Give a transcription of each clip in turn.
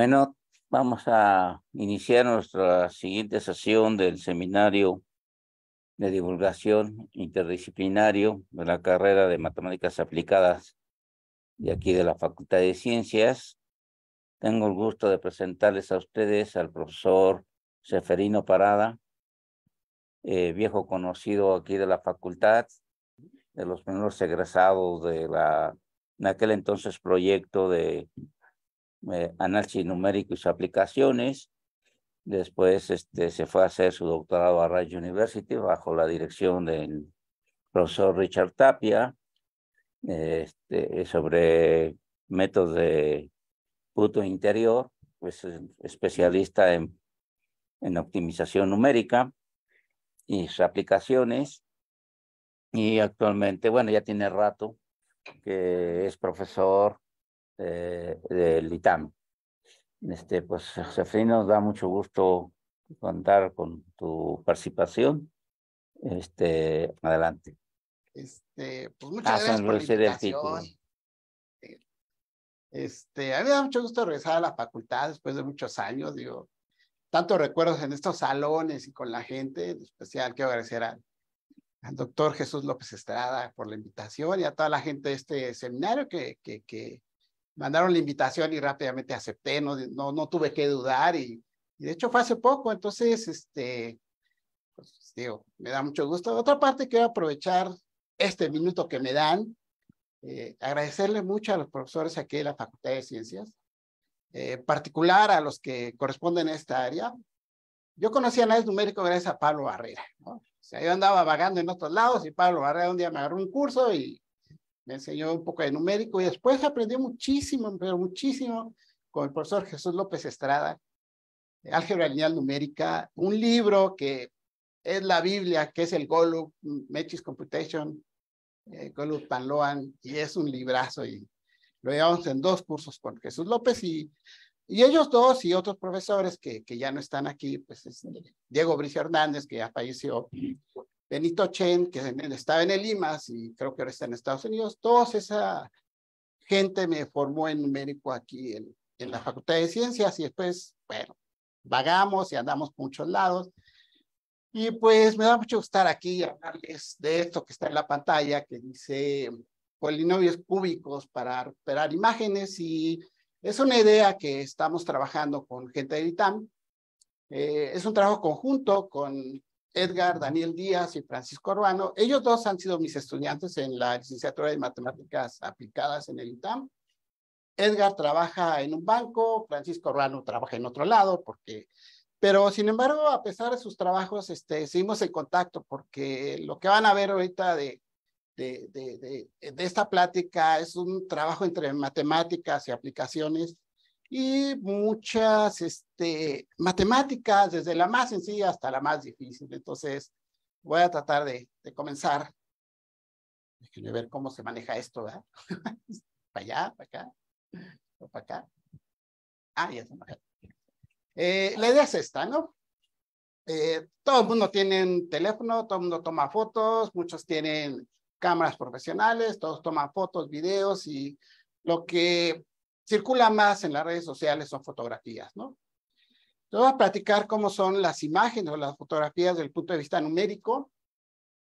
Bueno, vamos a iniciar nuestra siguiente sesión del seminario de divulgación interdisciplinario de la carrera de matemáticas aplicadas de aquí de la Facultad de Ciencias. Tengo el gusto de presentarles a ustedes al profesor Seferino Parada, eh, viejo conocido aquí de la facultad, de los primeros egresados de la, en aquel entonces proyecto de eh, análisis numérico y sus aplicaciones. Después este, se fue a hacer su doctorado a Rice University bajo la dirección del profesor Richard Tapia este, sobre métodos de punto interior, pues especialista en, en optimización numérica y sus aplicaciones. Y actualmente, bueno, ya tiene rato que es profesor eh, del ITAM. Este, pues, Josefina, nos da mucho gusto contar con tu participación. Este, adelante. Este, pues muchas ah, gracias por la invitación. Eh, este, a mí me da mucho gusto regresar a la facultad después de muchos años, digo, tantos recuerdos en estos salones y con la gente, en especial quiero agradecer al, doctor Jesús López Estrada por la invitación y a toda la gente de este seminario que, que, que, mandaron la invitación y rápidamente acepté, no, no, no tuve que dudar y, y, de hecho fue hace poco, entonces, este, pues, digo, me da mucho gusto. Otra parte quiero aprovechar este minuto que me dan, eh, agradecerle mucho a los profesores aquí de la Facultad de Ciencias, eh, en particular a los que corresponden a esta área. Yo conocí a Análisis Numérico gracias a Pablo Barrera, ¿no? O sea, yo andaba vagando en otros lados y Pablo Barrera un día me agarró un curso y me enseñó un poco de numérico y después aprendí muchísimo, pero muchísimo con el profesor Jesús López Estrada, Álgebra Lineal Numérica, un libro que es la Biblia, que es el Golub, Mechis Computation, eh, Golub Panloan, y es un librazo y lo llevamos en dos cursos con Jesús López y, y ellos dos y otros profesores que, que ya no están aquí, pues es Diego Bricio Hernández, que ya falleció, Benito Chen, que estaba en el IMAS y creo que ahora está en Estados Unidos, toda esa gente me formó en México aquí en, la Facultad de Ciencias y después, bueno, vagamos y andamos por muchos lados. Y pues me da mucho estar aquí hablarles de esto que está en la pantalla, que dice polinomios cúbicos para operar imágenes y es una idea que estamos trabajando con gente de ITAM. Eh, es un trabajo conjunto con Edgar, Daniel Díaz y Francisco Urbano. Ellos dos han sido mis estudiantes en la licenciatura de matemáticas aplicadas en el ITAM. Edgar trabaja en un banco, Francisco Urbano trabaja en otro lado, porque, pero sin embargo, a pesar de sus trabajos, este, seguimos en contacto, porque lo que van a ver ahorita de, de, de esta plática es un trabajo entre matemáticas y aplicaciones y muchas este, matemáticas, desde la más sencilla hasta la más difícil. Entonces, voy a tratar de, de comenzar. Déjenme ver cómo se maneja esto, ¿verdad? para allá, para acá, o para acá. Ah, ya está. Eh, la idea es esta, ¿no? Eh, todo el mundo tiene teléfono, todo el mundo toma fotos, muchos tienen cámaras profesionales, todos toman fotos, videos y lo que circula más en las redes sociales son fotografías, ¿no? Entonces voy a platicar cómo son las imágenes o las fotografías desde el punto de vista numérico,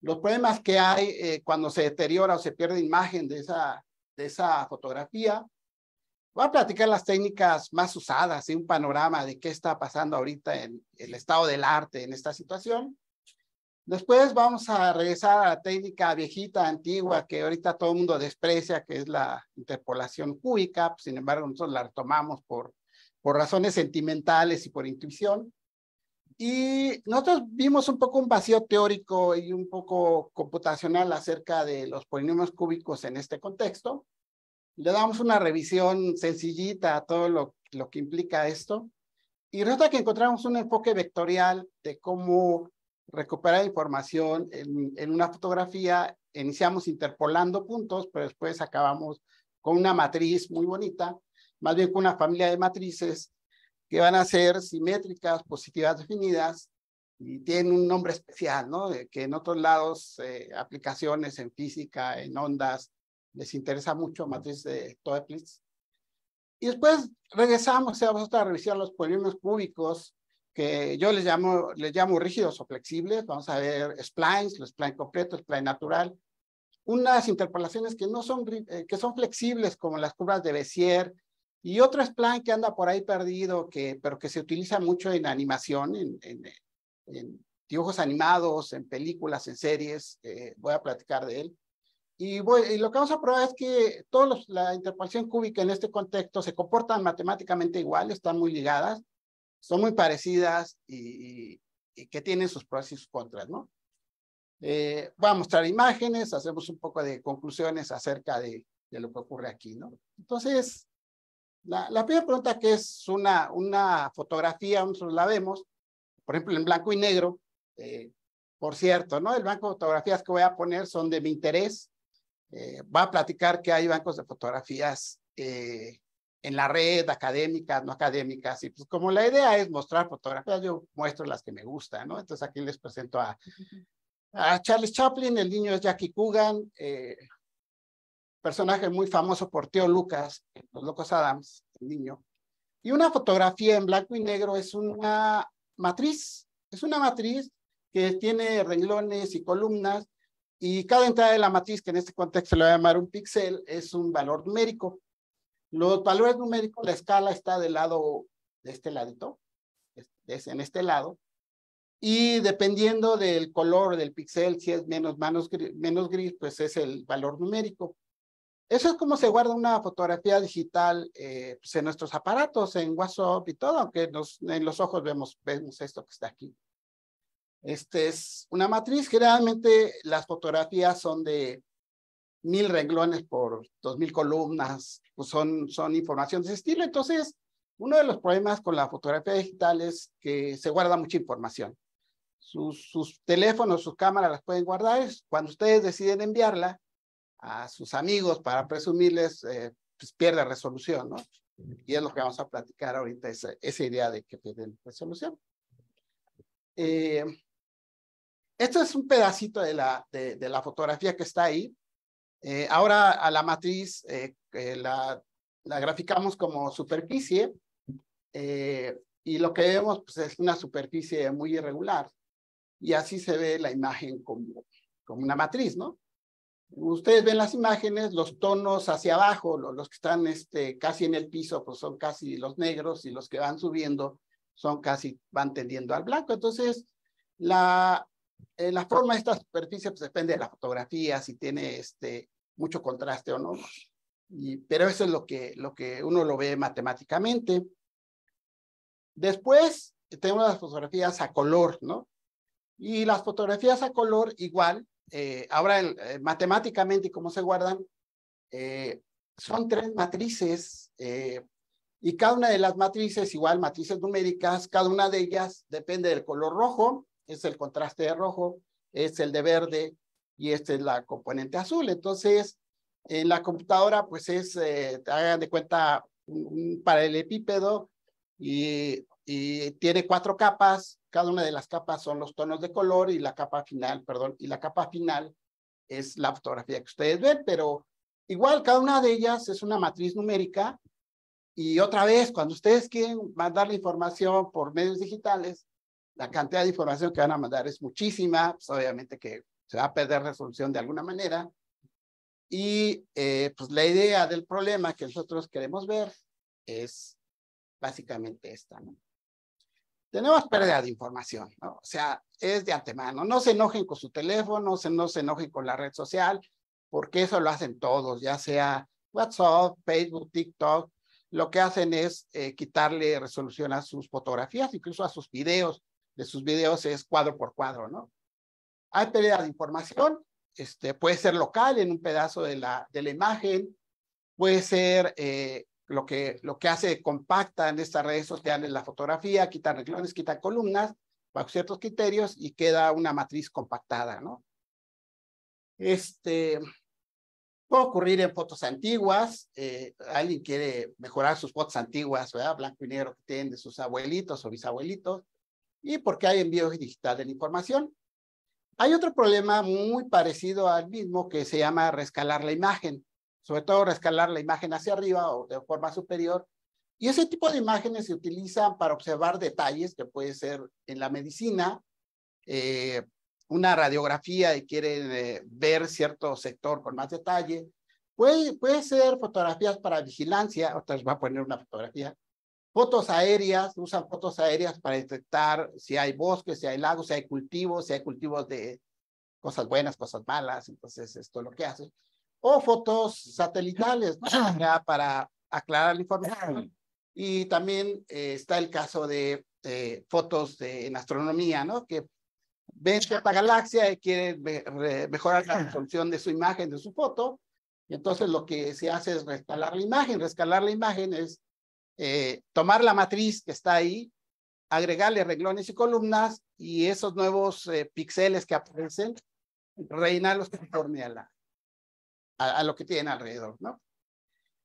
los problemas que hay eh, cuando se deteriora o se pierde imagen de esa, de esa fotografía. Voy a platicar las técnicas más usadas y un panorama de qué está pasando ahorita en el estado del arte en esta situación. Después vamos a regresar a la técnica viejita, antigua, que ahorita todo el mundo desprecia, que es la interpolación cúbica. Sin embargo, nosotros la retomamos por, por razones sentimentales y por intuición. Y nosotros vimos un poco un vacío teórico y un poco computacional acerca de los polinomios cúbicos en este contexto. Le damos una revisión sencillita a todo lo, lo que implica esto. Y resulta que encontramos un enfoque vectorial de cómo recuperar información en, una fotografía, iniciamos interpolando puntos, pero después acabamos con una matriz muy bonita, más bien con una familia de matrices que van a ser simétricas, positivas definidas, y tienen un nombre especial, ¿no? Que en otros lados, eh, aplicaciones en física, en ondas, les interesa mucho matriz de Toeplitz. Y después regresamos, vamos a revisar los polinomios cúbicos que yo les llamo, les llamo rígidos o flexibles. Vamos a ver splines, los spline completo, spline natural. Unas interpolaciones que no son, eh, que son flexibles como las curvas de Bézier y otro spline que anda por ahí perdido, que, pero que se utiliza mucho en animación, en, en, dibujos animados, en películas, en series. Eh, voy a platicar de él. Y, voy, lo que vamos a probar es que todos la interpolación cúbica en este contexto se comportan matemáticamente igual, están muy ligadas son muy parecidas y, que tienen sus pros y sus contras, ¿no? Va eh, voy a mostrar imágenes, hacemos un poco de conclusiones acerca de, lo que ocurre aquí, ¿no? Entonces, la, primera pregunta que es una, una fotografía, nosotros la vemos, por ejemplo, en blanco y negro, eh, por cierto, ¿no? El banco de fotografías que voy a poner son de mi interés. Eh, va a platicar que hay bancos de fotografías en la red, académicas, no académicas, y pues como la idea es mostrar fotografías, yo muestro las que me gustan, ¿no? Entonces aquí les presento a, a Charles Chaplin, el niño es Jackie Coogan, eh, personaje muy famoso por Tío Lucas, Los Locos Adams, el niño. Y una fotografía en blanco y negro es una matriz, es una matriz que tiene renglones y columnas, y cada entrada de la matriz, que en este contexto se le va a llamar un píxel, es un valor numérico. Los valores numéricos, la escala está del lado de este ladito, es en este lado, y dependiendo del color del pixel, si es menos, menos gris, pues es el valor numérico. Eso es como se guarda una fotografía digital eh, pues en nuestros aparatos, en WhatsApp y todo, aunque en los ojos vemos, vemos esto que está aquí. Este es una matriz. Generalmente las fotografías son de mil renglones por dos mil columnas, pues son, son información de ese estilo. Entonces, uno de los problemas con la fotografía digital es que se guarda mucha información. Sus, sus teléfonos, sus cámaras las pueden guardar. Cuando ustedes deciden enviarla a sus amigos para presumirles, eh, pues pierde resolución, ¿no? Y es lo que vamos a platicar ahorita, esa, esa idea de que pierden resolución. Eh, esto es un pedacito de la, de la fotografía que está ahí. Eh, ahora a la matriz eh, eh, la, graficamos como superficie y lo que vemos pues, es una superficie muy irregular y así se ve la imagen como, como una matriz, ¿no? Ustedes ven las imágenes, los tonos hacia abajo, los, que están este, casi en el piso, pues son casi los negros y los que van subiendo son casi, van tendiendo al blanco. Entonces, la, la forma de esta superficie pues, depende de la fotografía, si tiene este, mucho contraste o no. pero eso es lo que, lo que uno lo ve matemáticamente. Después tenemos las fotografías a color, ¿no? Y las fotografías a color igual, eh, ahora matemáticamente eh, matemáticamente cómo se guardan, eh, son tres matrices y cada una de las matrices, igual matrices numéricas, cada una de ellas depende del color rojo, es el contraste de rojo, es el de verde, y esta es la componente azul. Entonces, en la computadora, pues es, eh, hagan de cuenta, un, el epípedo y, y, tiene cuatro capas. Cada una de las capas son los tonos de color y la capa final, perdón, y la capa final es la fotografía que ustedes ven, pero igual cada una de ellas es una matriz numérica. Y otra vez, cuando ustedes quieren mandar la información por medios digitales, la cantidad de información que van a mandar es muchísima, pues obviamente que se va a perder resolución de alguna manera. Y eh, pues la idea del problema que nosotros queremos ver es básicamente esta, ¿no? Tenemos pérdida de información, ¿no? O sea, es de antemano. No se enojen con su teléfono, no se, no se enojen con la red social, porque eso lo hacen todos, ya sea WhatsApp, Facebook, TikTok. Lo que hacen es eh, quitarle resolución a sus fotografías, incluso a sus videos. De sus videos es cuadro por cuadro, ¿no? Hay pérdida de información, este, puede ser local en un pedazo de la, de la imagen, puede ser eh, lo, que, lo que hace compacta en estas redes sociales la fotografía, quitan reglones, quitan columnas, bajo ciertos criterios y queda una matriz compactada, ¿no? Este, puede ocurrir en fotos antiguas, eh, alguien quiere mejorar sus fotos antiguas, ¿verdad? Blanco y negro que tienen de sus abuelitos o bisabuelitos, y porque hay envío digital de la información. Hay otro problema muy parecido al mismo que se llama rescalar la imagen, sobre todo rescalar la imagen hacia arriba o de forma superior. Y ese tipo de imágenes se utilizan para observar detalles que puede ser en la medicina, eh, una radiografía y quieren eh, ver cierto sector con más detalle. Puede, puede ser fotografías para vigilancia, vez va a poner una fotografía. Fotos aéreas, usan fotos aéreas para detectar si hay bosques, si hay lagos, si hay cultivos, si hay cultivos de cosas buenas, cosas malas, entonces esto es lo que hace. O fotos satelitales, para aclarar la información. Y también eh, está el caso de eh, fotos en astronomía, ¿no? Que ven cierta galaxia y quieren mejorar la resolución de su imagen, de su foto. Y entonces lo que se hace es rescalar la imagen. Rescalar la imagen es eh, tomar la matriz que está ahí, agregarle renglones y columnas y esos nuevos pixeles eh, píxeles que aparecen, rellenarlos conforme a, la, a, lo que tienen alrededor, ¿no?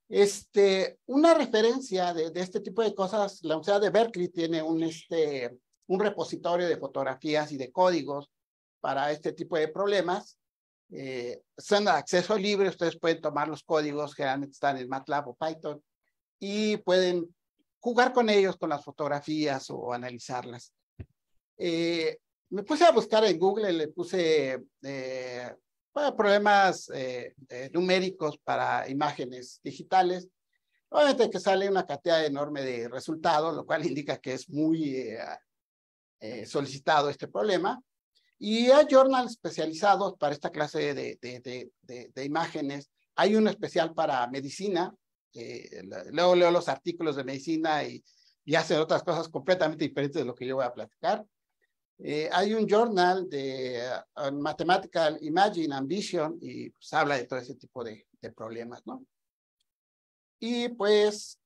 Este, una referencia de, este tipo de cosas, la Universidad de Berkeley tiene un, este, un repositorio de fotografías y de códigos para este tipo de problemas. Eh, son de acceso libre, ustedes pueden tomar los códigos, que están en MATLAB o Python, y pueden jugar con ellos, con las fotografías o analizarlas. Eh, me puse a buscar en Google, le puse eh, problemas eh, numéricos para imágenes digitales. Obviamente que sale una catea enorme de resultados, lo cual indica que es muy solicitado este problema. Y hay journals especializados para esta clase de, de, de, de imágenes. Hay uno especial para medicina, eh, luego leo los artículos de medicina y, y hacen otras cosas completamente diferentes de lo que yo voy a platicar. Eh, hay un journal de matemática eh, Mathematical Imagine Ambition y pues, habla de todo ese tipo de, problemas, ¿no? Y pues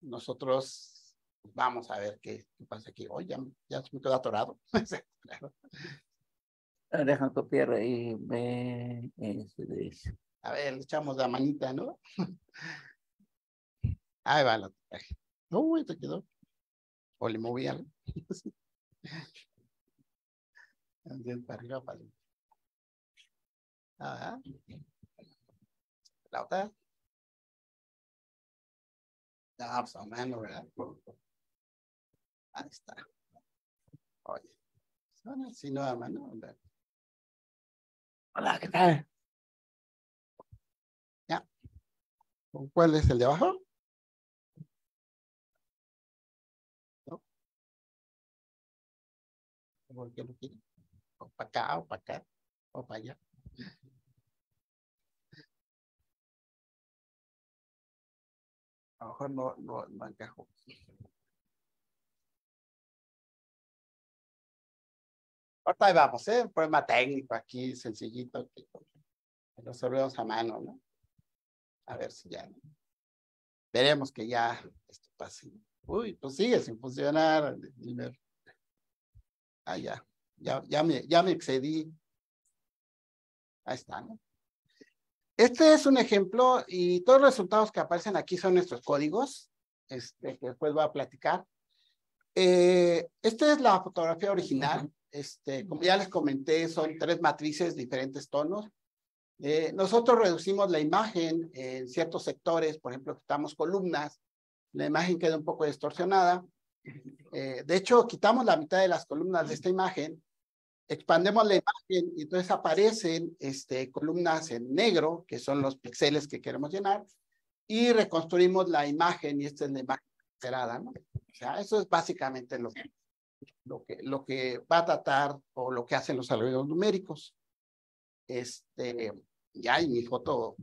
nosotros vamos a ver qué, pasa aquí. Hoy oh, ya, me quedo atorado. Dejan copiar y ve. Este, a ver, le echamos la manita, ¿no? Ahí va la tatuaje. No, te quedó. O le moví algo. para arriba, para arriba. Ah, la otra. No, ah, pues, mano, ¿verdad? Ahí está. Oye, son así no, mano. Hola, ¿qué tal? Ya. ¿Cuál es el de abajo? por qué lo quieren. O para acá, o para acá, o para allá. A lo mejor no, no, no encajó. Ahorita vamos, ¿eh? Un problema técnico aquí, sencillito, que, servimos a mano, ¿no? A ver si ya. Veremos que ya esto pase. Uy, pues sigue sin funcionar. El Ah, ya, ya, ya, me, ya me excedí. Ahí está, ¿no? Este es un ejemplo y todos los resultados que aparecen aquí son nuestros códigos, este, que después voy a platicar. Eh, esta es la fotografía original. Este, como ya les comenté, son tres matrices, diferentes tonos. Eh, nosotros reducimos la imagen en ciertos sectores, por ejemplo, quitamos columnas, la imagen queda un poco distorsionada. Eh, de hecho, quitamos la mitad de las columnas de esta imagen, expandemos la imagen y entonces aparecen este, columnas en negro, que son los píxeles que queremos llenar, y reconstruimos la imagen y esta es la imagen ¿no? O sea, eso es básicamente lo que, lo, que, lo que va a tratar o lo que hacen los algoritmos numéricos. Este, ya, hay mi foto.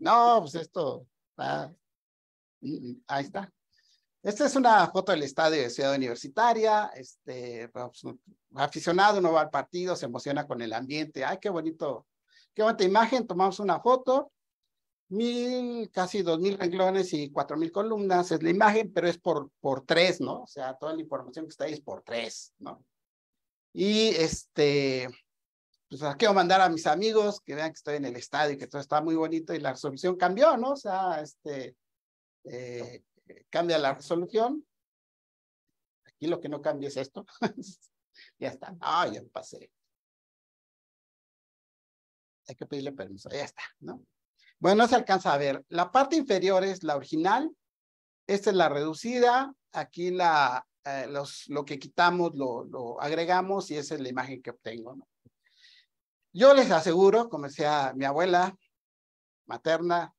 no, pues esto. Mm, mm, ahí está. Esta es una foto del estadio de Ciudad Universitaria. Este, pues, aficionado, uno va al partido, se emociona con el ambiente. Ay, qué bonito, qué bonita imagen. Tomamos una foto. Mil, casi dos mil renglones y cuatro mil columnas es la imagen, pero es por, por tres, ¿no? O sea, toda la información que está ahí es por tres, ¿no? Y este, pues quiero mandar a mis amigos que vean que estoy en el estadio y que todo está muy bonito y la resolución cambió, ¿no? O sea, este, eh, cambia la resolución. Aquí lo que no cambia es esto. ya está. Ah, ya pasé. Hay que pedirle permiso. Ya está, ¿no? Bueno, se alcanza a ver. La parte inferior es la original. Esta es la reducida. Aquí la, eh, lo que quitamos lo, agregamos y esa es la imagen que obtengo. ¿no? Yo les aseguro, como decía mi abuela materna,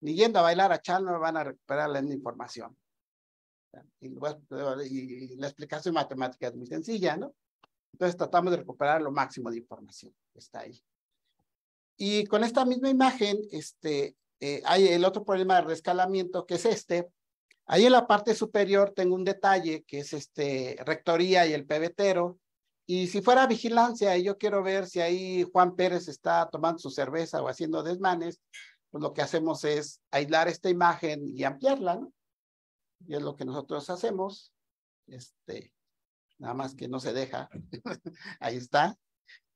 ni yendo a bailar a no van a recuperar la información. Pues, y, la explicación matemática es muy sencilla, ¿no? Entonces tratamos de recuperar lo máximo de información que está ahí. Y con esta misma imagen, este, eh, hay el otro problema de rescalamiento que es este. Ahí en la parte superior tengo un detalle que es este rectoría y el pebetero. Y si fuera vigilancia y yo quiero ver si ahí Juan Pérez está tomando su cerveza o haciendo desmanes, pues lo que hacemos es aislar esta imagen y ampliarla, ¿no? Y es lo que nosotros hacemos. Este, nada más que no se deja. Ahí está.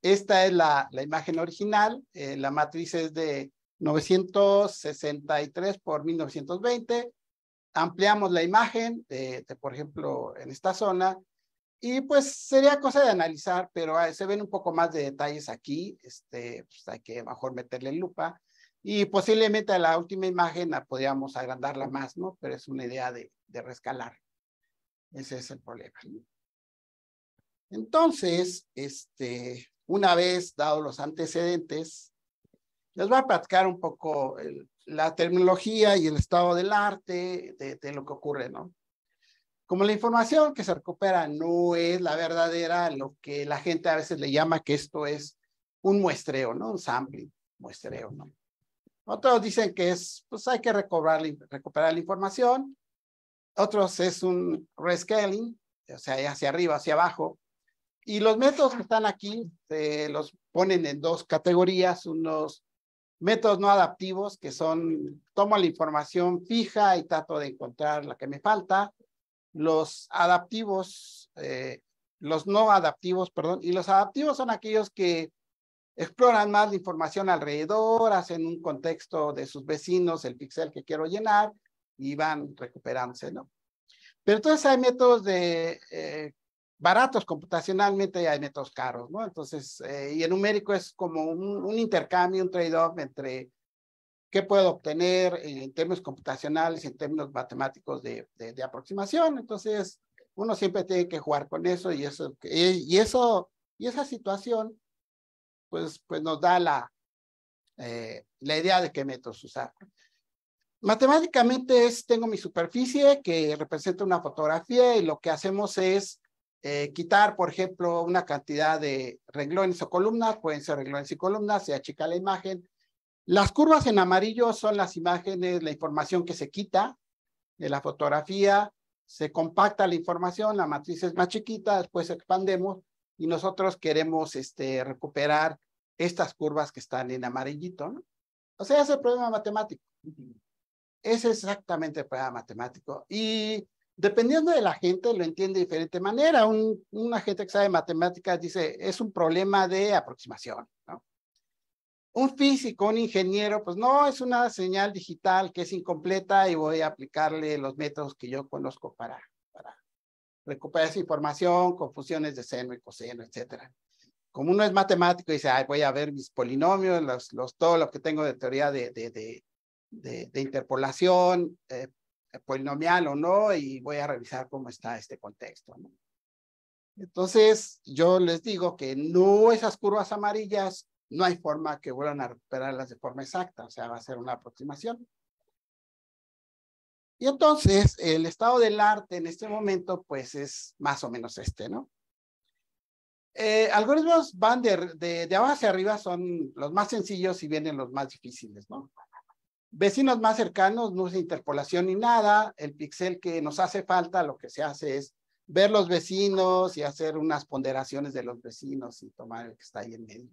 Esta es la, imagen original. Eh, la matriz es de 963 por 1920. Ampliamos la imagen, por ejemplo, en esta zona. Y pues sería cosa de analizar, pero ah, se ven un poco más de detalles aquí. Este, pues, hay que mejor meterle lupa. Y posiblemente a la última imagen la podríamos agrandarla más, ¿no? Pero es una idea de, de rescalar. Ese es el problema. Entonces, este, una vez dados los antecedentes, les voy a platicar un poco la terminología y el estado del arte de, de, lo que ocurre, ¿no? Como la información que se recupera no es la verdadera, lo que la gente a veces le llama que esto es un muestreo, ¿no? Un sampling, muestreo, ¿no? Otros dicen que es, pues hay que recobrar, recuperar la información. Otros es un rescaling, o sea, hacia arriba, hacia abajo. Y los métodos que están aquí los ponen en dos categorías, unos métodos no adaptivos que son, tomo la información fija y trato de encontrar la que me falta. Los adaptivos, eh, los no adaptivos, perdón, y los adaptivos son aquellos que exploran más la información alrededor, hacen un contexto de sus vecinos, el pixel que quiero llenar y van recuperándose, ¿no? Pero entonces hay métodos de eh, baratos computacionalmente y hay métodos caros, ¿no? Entonces, eh, y el numérico es como un, intercambio, un trade-off entre qué puedo obtener en términos computacionales, y en términos matemáticos de, aproximación. Entonces, uno siempre tiene que jugar con eso y eso, y eso, y esa situación pues, pues nos da la, eh, la idea de qué métodos usar. Matemáticamente es, tengo mi superficie que representa una fotografía y lo que hacemos es eh, quitar, por ejemplo, una cantidad de renglones o columnas, pueden ser renglones y columnas, se achica la imagen. Las curvas en amarillo son las imágenes, la información que se quita de la fotografía, se compacta la información, la matriz es más chiquita, después expandemos y nosotros queremos este, recuperar estas curvas que están en amarillito, ¿no? O sea, es el problema matemático. Es exactamente el problema matemático. Y dependiendo de la gente, lo entiende de diferente manera. una gente que sabe matemáticas dice, es un problema de aproximación, ¿no? Un físico, un ingeniero, pues no, es una señal digital que es incompleta y voy a aplicarle los métodos que yo conozco para, para recuperar esa información con de seno y coseno, etcétera como uno es matemático y dice, voy a ver mis polinomios, los, los, todo lo que tengo de teoría de, interpolación, eh, polinomial o no, y voy a revisar cómo está este contexto. Entonces, yo les digo que no esas curvas amarillas, no hay forma que vuelvan a recuperarlas de forma exacta, o sea, va a ser una aproximación. Y entonces, el estado del arte en este momento, pues es más o menos este, ¿no? Eh, algoritmos van de, abajo hacia arriba, son los más sencillos y vienen los más difíciles, ¿no? Vecinos más cercanos, no es interpolación ni nada, el pixel que nos hace falta, lo que se hace es ver los vecinos y hacer unas ponderaciones de los vecinos y tomar el que está ahí en medio.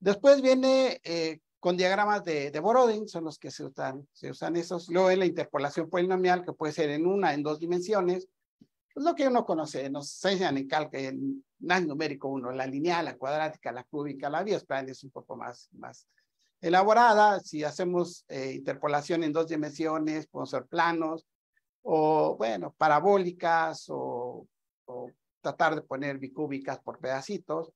Después viene eh, con diagramas de, de Borodin, son los que se usan, se usan esos. Luego es la interpolación polinomial, que puede ser en una, en dos dimensiones, pues, lo que uno conoce, nos enseñan en calca en más numérico uno, la lineal, la cuadrática, la cúbica, la biosplan es un poco más, más elaborada. Si hacemos eh, interpolación en dos dimensiones, podemos ser planos, o bueno, parabólicas, o, tratar de poner bicúbicas por pedacitos.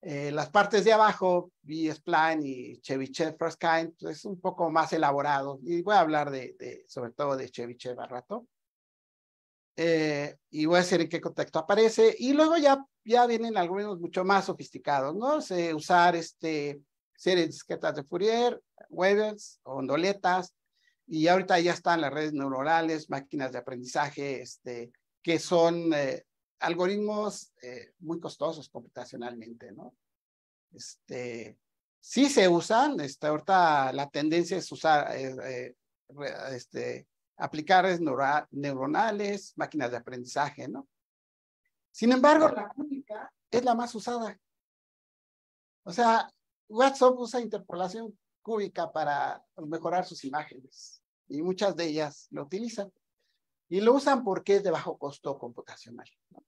Eh, las partes de abajo, b y Chevichev First Kind, pues, es un poco más elaborado. Y voy a hablar de, sobre todo de Chevichev a rato eh, y voy a decir en qué contexto aparece, y luego ya, ya vienen algoritmos mucho más sofisticados, ¿no? Se, usar este, series de disquetas de Fourier, Webers, ondoletas, y ahorita ya están las redes neuronales, máquinas de aprendizaje, este, que son eh, algoritmos eh, muy costosos computacionalmente, ¿no? Este, sí se usan, este, ahorita la tendencia es usar eh, eh, este, aplicar redes neuronales, máquinas de aprendizaje, ¿no? Sin embargo, la cúbica es la más usada. O sea, WhatsApp usa interpolación cúbica para mejorar sus imágenes y muchas de ellas lo utilizan. Y lo usan porque es de bajo costo computacional. ¿no?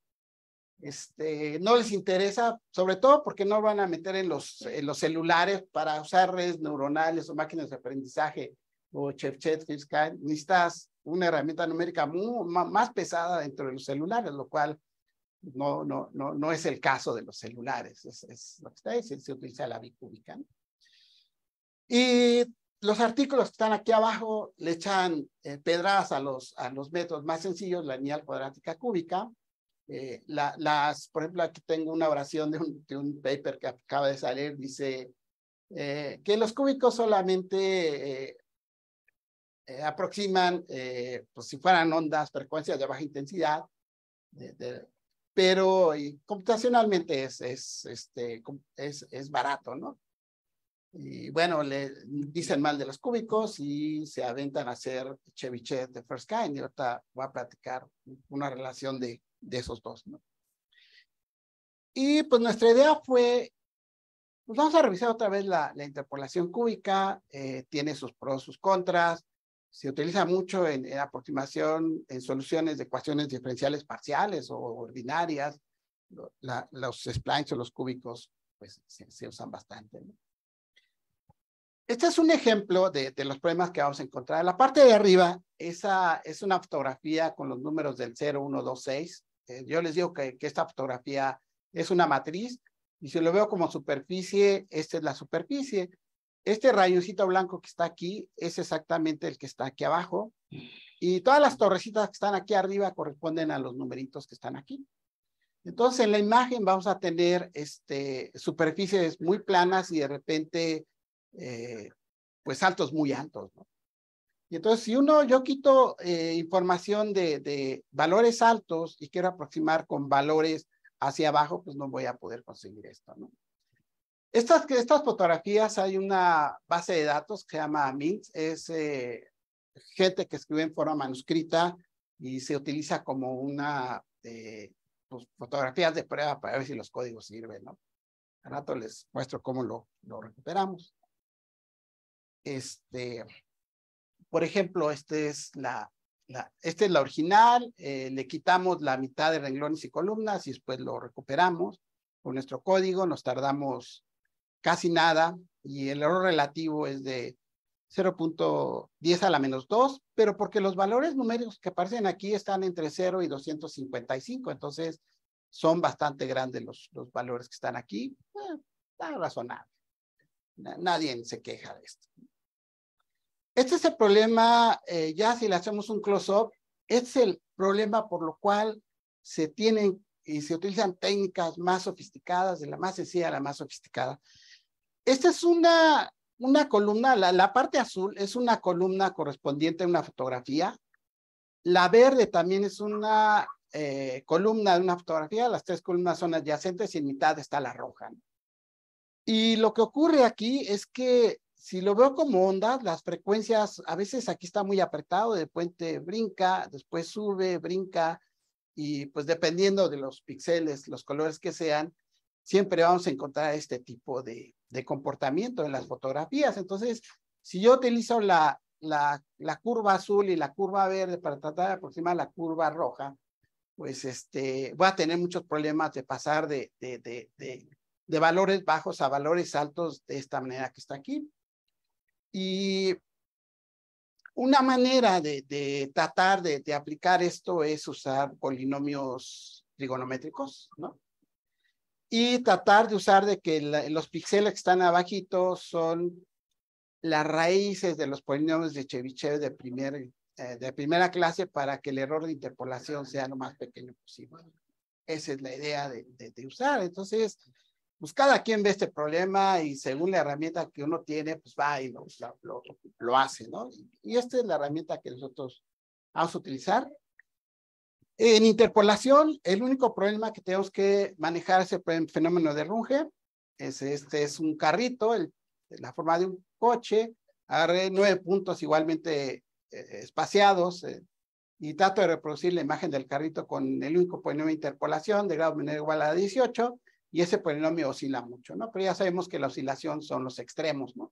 Este, no les interesa, sobre todo porque no van a meter en los, en los celulares para usar redes neuronales o máquinas de aprendizaje o Chevchet, necesitas una herramienta numérica muy, más pesada dentro de los celulares, lo cual no, no, no, no es el caso de los celulares, es, lo que está diciendo, se utiliza la bicúbica. Y los artículos que están aquí abajo le echan eh, pedradas a los, a los métodos más sencillos, la lineal cuadrática cúbica. Eh, la, las, por ejemplo, aquí tengo una oración de un, de un paper que acaba de salir, dice eh, que los cúbicos solamente eh, eh, aproximan, eh, pues si fueran ondas, frecuencias de baja intensidad, pero computacionalmente es, es, este, es, es barato, ¿no? Y bueno, le dicen mal de los cúbicos y se aventan a hacer Chevichet de First Kind. Y ahorita voy a platicar una relación de, de esos dos, ¿no? Y pues nuestra idea fue, pues vamos a revisar otra vez la, la interpolación cúbica, eh, tiene sus pros, sus contras, se utiliza mucho en, aproximación, en soluciones de ecuaciones diferenciales parciales o ordinarias. los splines o los cúbicos pues, se, usan bastante. Este es un ejemplo de, los problemas que vamos a encontrar. La parte de arriba esa es una fotografía con los números del 0, 1, 2, 6. yo les digo que, que esta fotografía es una matriz y si lo veo como superficie, esta es la superficie. Este rayoncito blanco que está aquí es exactamente el que está aquí abajo. Y todas las torrecitas que están aquí arriba corresponden a los numeritos que están aquí. Entonces, en la imagen vamos a tener este, superficies muy planas y de repente, eh, pues altos muy altos. ¿no? Y entonces, si uno, yo quito eh, información de, de valores altos y quiero aproximar con valores hacia abajo, pues no voy a poder conseguir esto. ¿no? Estas, estas fotografías hay una base de datos que se llama MINS, es eh, gente que escribe en forma manuscrita y se utiliza como una eh, pues, fotografías de prueba para ver si los códigos sirven, ¿no? Al rato les muestro cómo lo, lo recuperamos. Este, por ejemplo, este es la, la, este es la original, eh, le quitamos la mitad de renglones y columnas y después lo recuperamos con nuestro código, nos tardamos casi nada y el error relativo es de 0.10 a la menos 2, pero porque los valores numéricos que aparecen aquí están entre 0 y 255, entonces son bastante grandes los, los valores que están aquí. Eh, está razonable. Nadie se queja de esto. Este es el problema, eh, ya si le hacemos un close-up, es el problema por lo cual se tienen y se utilizan técnicas más sofisticadas, de la más sencilla a la más sofisticada. Esta es una, una columna, la, parte azul es una columna correspondiente a una fotografía. La verde también es una eh, columna de una fotografía, las tres columnas son adyacentes y en mitad está la roja. Y lo que ocurre aquí es que si lo veo como ondas, las frecuencias, a veces aquí está muy apretado, de puente brinca, después sube, brinca, y pues dependiendo de los píxeles, los colores que sean, siempre vamos a encontrar este tipo de, de comportamiento en las fotografías. Entonces, si yo utilizo la, la, curva azul y la curva verde para tratar de aproximar la curva roja, pues este, voy a tener muchos problemas de pasar de, de, de, de valores bajos a valores altos de esta manera que está aquí. Y una manera de, tratar de, aplicar esto es usar polinomios trigonométricos, ¿no? y tratar de usar de que los píxeles que están abajitos son las raíces de los polinomios de Chebyshev de, primer, eh, de primera clase para que el error de interpolación sea lo más pequeño posible. Esa es la idea de, de, usar. Entonces, pues cada quien ve este problema y según la herramienta que uno tiene, pues va y lo, lo, hace, ¿no? y esta es la herramienta que nosotros vamos a utilizar. En interpolación, el único problema que tenemos que manejar es el fenómeno de Runge. Es, este es un carrito, la forma de un coche. Agarré nueve puntos igualmente eh, espaciados eh, y trato de reproducir la imagen del carrito con el único polinomio de interpolación de grado menor igual a 18 y ese polinomio oscila mucho, ¿no? Pero ya sabemos que la oscilación son los extremos, ¿no?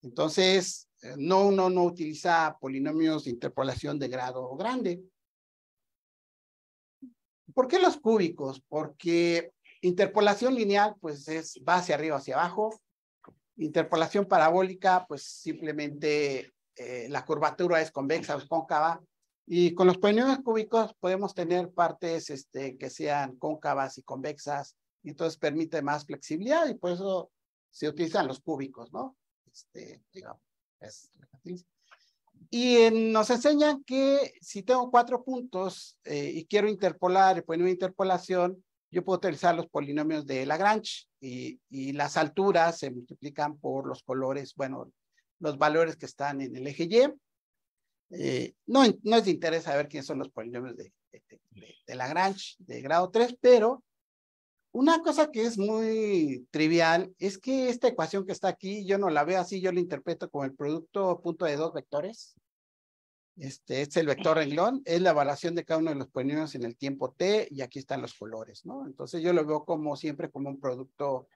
Entonces, eh, no, uno no utiliza polinomios de interpolación de grado grande. ¿Por qué los cúbicos? Porque interpolación lineal, pues es, va hacia arriba, hacia abajo. Interpolación parabólica, pues simplemente eh, la curvatura es convexa o cóncava. Y con los polinomios cúbicos podemos tener partes este, que sean cóncavas y convexas, y entonces permite más flexibilidad y por eso se utilizan los cúbicos, ¿no? Este, digamos, es la matriz. Y eh, nos enseñan que si tengo cuatro puntos eh, y quiero interpolar, poner una interpolación, yo puedo utilizar los polinomios de Lagrange y, y las alturas se multiplican por los colores, bueno, los valores que están en el eje Y. Eh, no, no es de interés saber quiénes son los polinomios de, de Lagrange de grado 3, pero una cosa que es muy trivial es que esta ecuación que está aquí, yo no la veo así, yo la interpreto como el producto punto de dos vectores. Este, es el vector renglón, es la evaluación de cada uno de los polinomios en el tiempo t, y aquí están los colores, ¿no? Entonces yo lo veo como siempre como un producto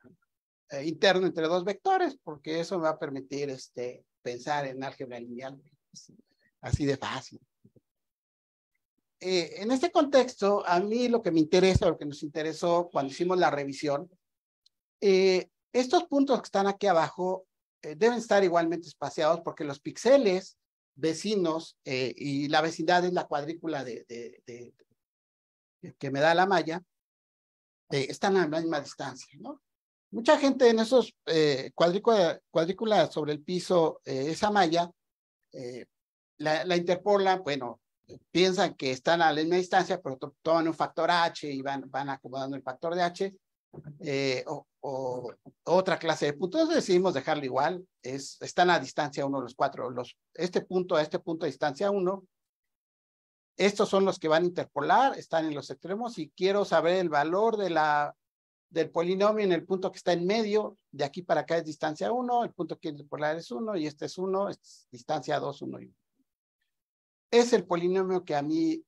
eh, interno entre dos vectores, porque eso me va a permitir este, pensar en álgebra lineal pues, así de fácil. Eh, en este contexto, a mí lo que me interesa, lo que nos interesó cuando hicimos la revisión, eh, estos puntos que están aquí abajo eh, deben estar igualmente espaciados porque los píxeles vecinos y la vecindad es la cuadrícula de, de, que me da la malla, están a la misma distancia, ¿no? Mucha gente en esos cuadrículas sobre el piso, esa malla, la interpola, bueno, piensan que están a la misma distancia, pero toman un factor H y van, van acomodando el factor de H eh, o, otra clase de puntos. decidimos dejarlo igual, es, están a distancia uno los cuatro, este punto a este punto a distancia uno. Estos son los que van a interpolar, están en los extremos y quiero saber el valor de la, del polinomio en el punto que está en medio, de aquí para acá es distancia uno, el punto que interpolar es uno, y este es uno, es distancia 2, uno y 1 es el polinomio que a mí,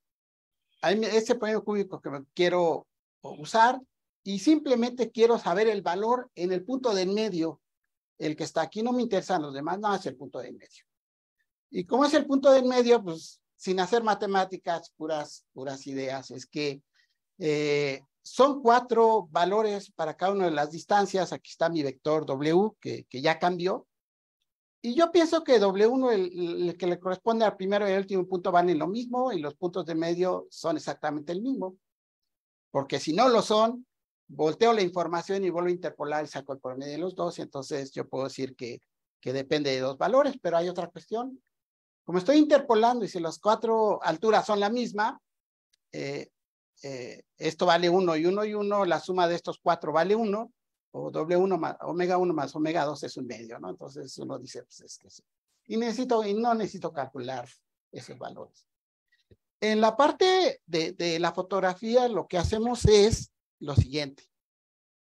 a ese polinomio cúbico que quiero usar y simplemente quiero saber el valor en el punto del medio, el que está aquí no me interesan los demás, nada no, es el punto del medio. Y como es el punto del medio, pues sin hacer matemáticas, puras, puras ideas, es que eh, son cuatro valores para cada una de las distancias. Aquí está mi vector W, que, que ya cambió. Y yo pienso que W1, el, que le corresponde al primero y el último punto, van en lo mismo y los puntos de medio son exactamente el mismo. Porque si no lo son, volteo la información y vuelvo a interpolar y saco el promedio de los dos. Y entonces yo puedo decir que, que depende de dos valores, pero hay otra cuestión. Como estoy interpolando y si las cuatro alturas son la misma, eh, eh, esto vale uno y uno y uno, la suma de estos cuatro vale uno, o W1 más, omega 1 más omega 2 es un medio, ¿no? Entonces uno dice, pues es que sí. Y necesito, y no necesito calcular esos valores. En la parte de, la fotografía, lo que hacemos es lo siguiente.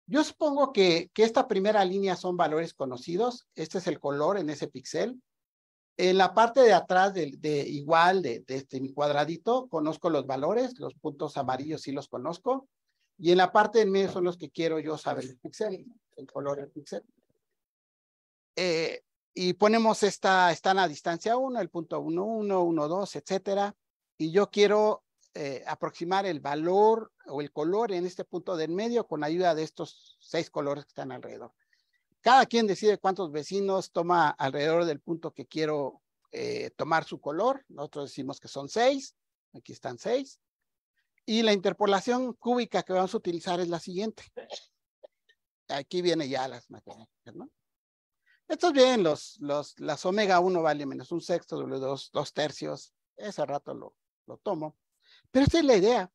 Yo supongo que, que, esta primera línea son valores conocidos. Este es el color en ese píxel. En la parte de atrás de, igual de, de, este mi cuadradito, conozco los valores, los puntos amarillos sí los conozco. Y en la parte del medio son los que quiero yo saber el pixel, el color del pixel. Eh, y ponemos esta, están a distancia 1, el punto 1, 1, 1, 2, etcétera. Y yo quiero eh, aproximar el valor o el color en este punto del medio con ayuda de estos seis colores que están alrededor. Cada quien decide cuántos vecinos toma alrededor del punto que quiero eh, tomar su color. Nosotros decimos que son seis. Aquí están seis. Y la interpolación cúbica que vamos a utilizar es la siguiente. Aquí viene ya las matemáticas, ¿no? Estos bien, los, los, las omega 1 vale menos un sexto, W2 dos, dos tercios. Ese rato lo, lo tomo. Pero esta es la idea.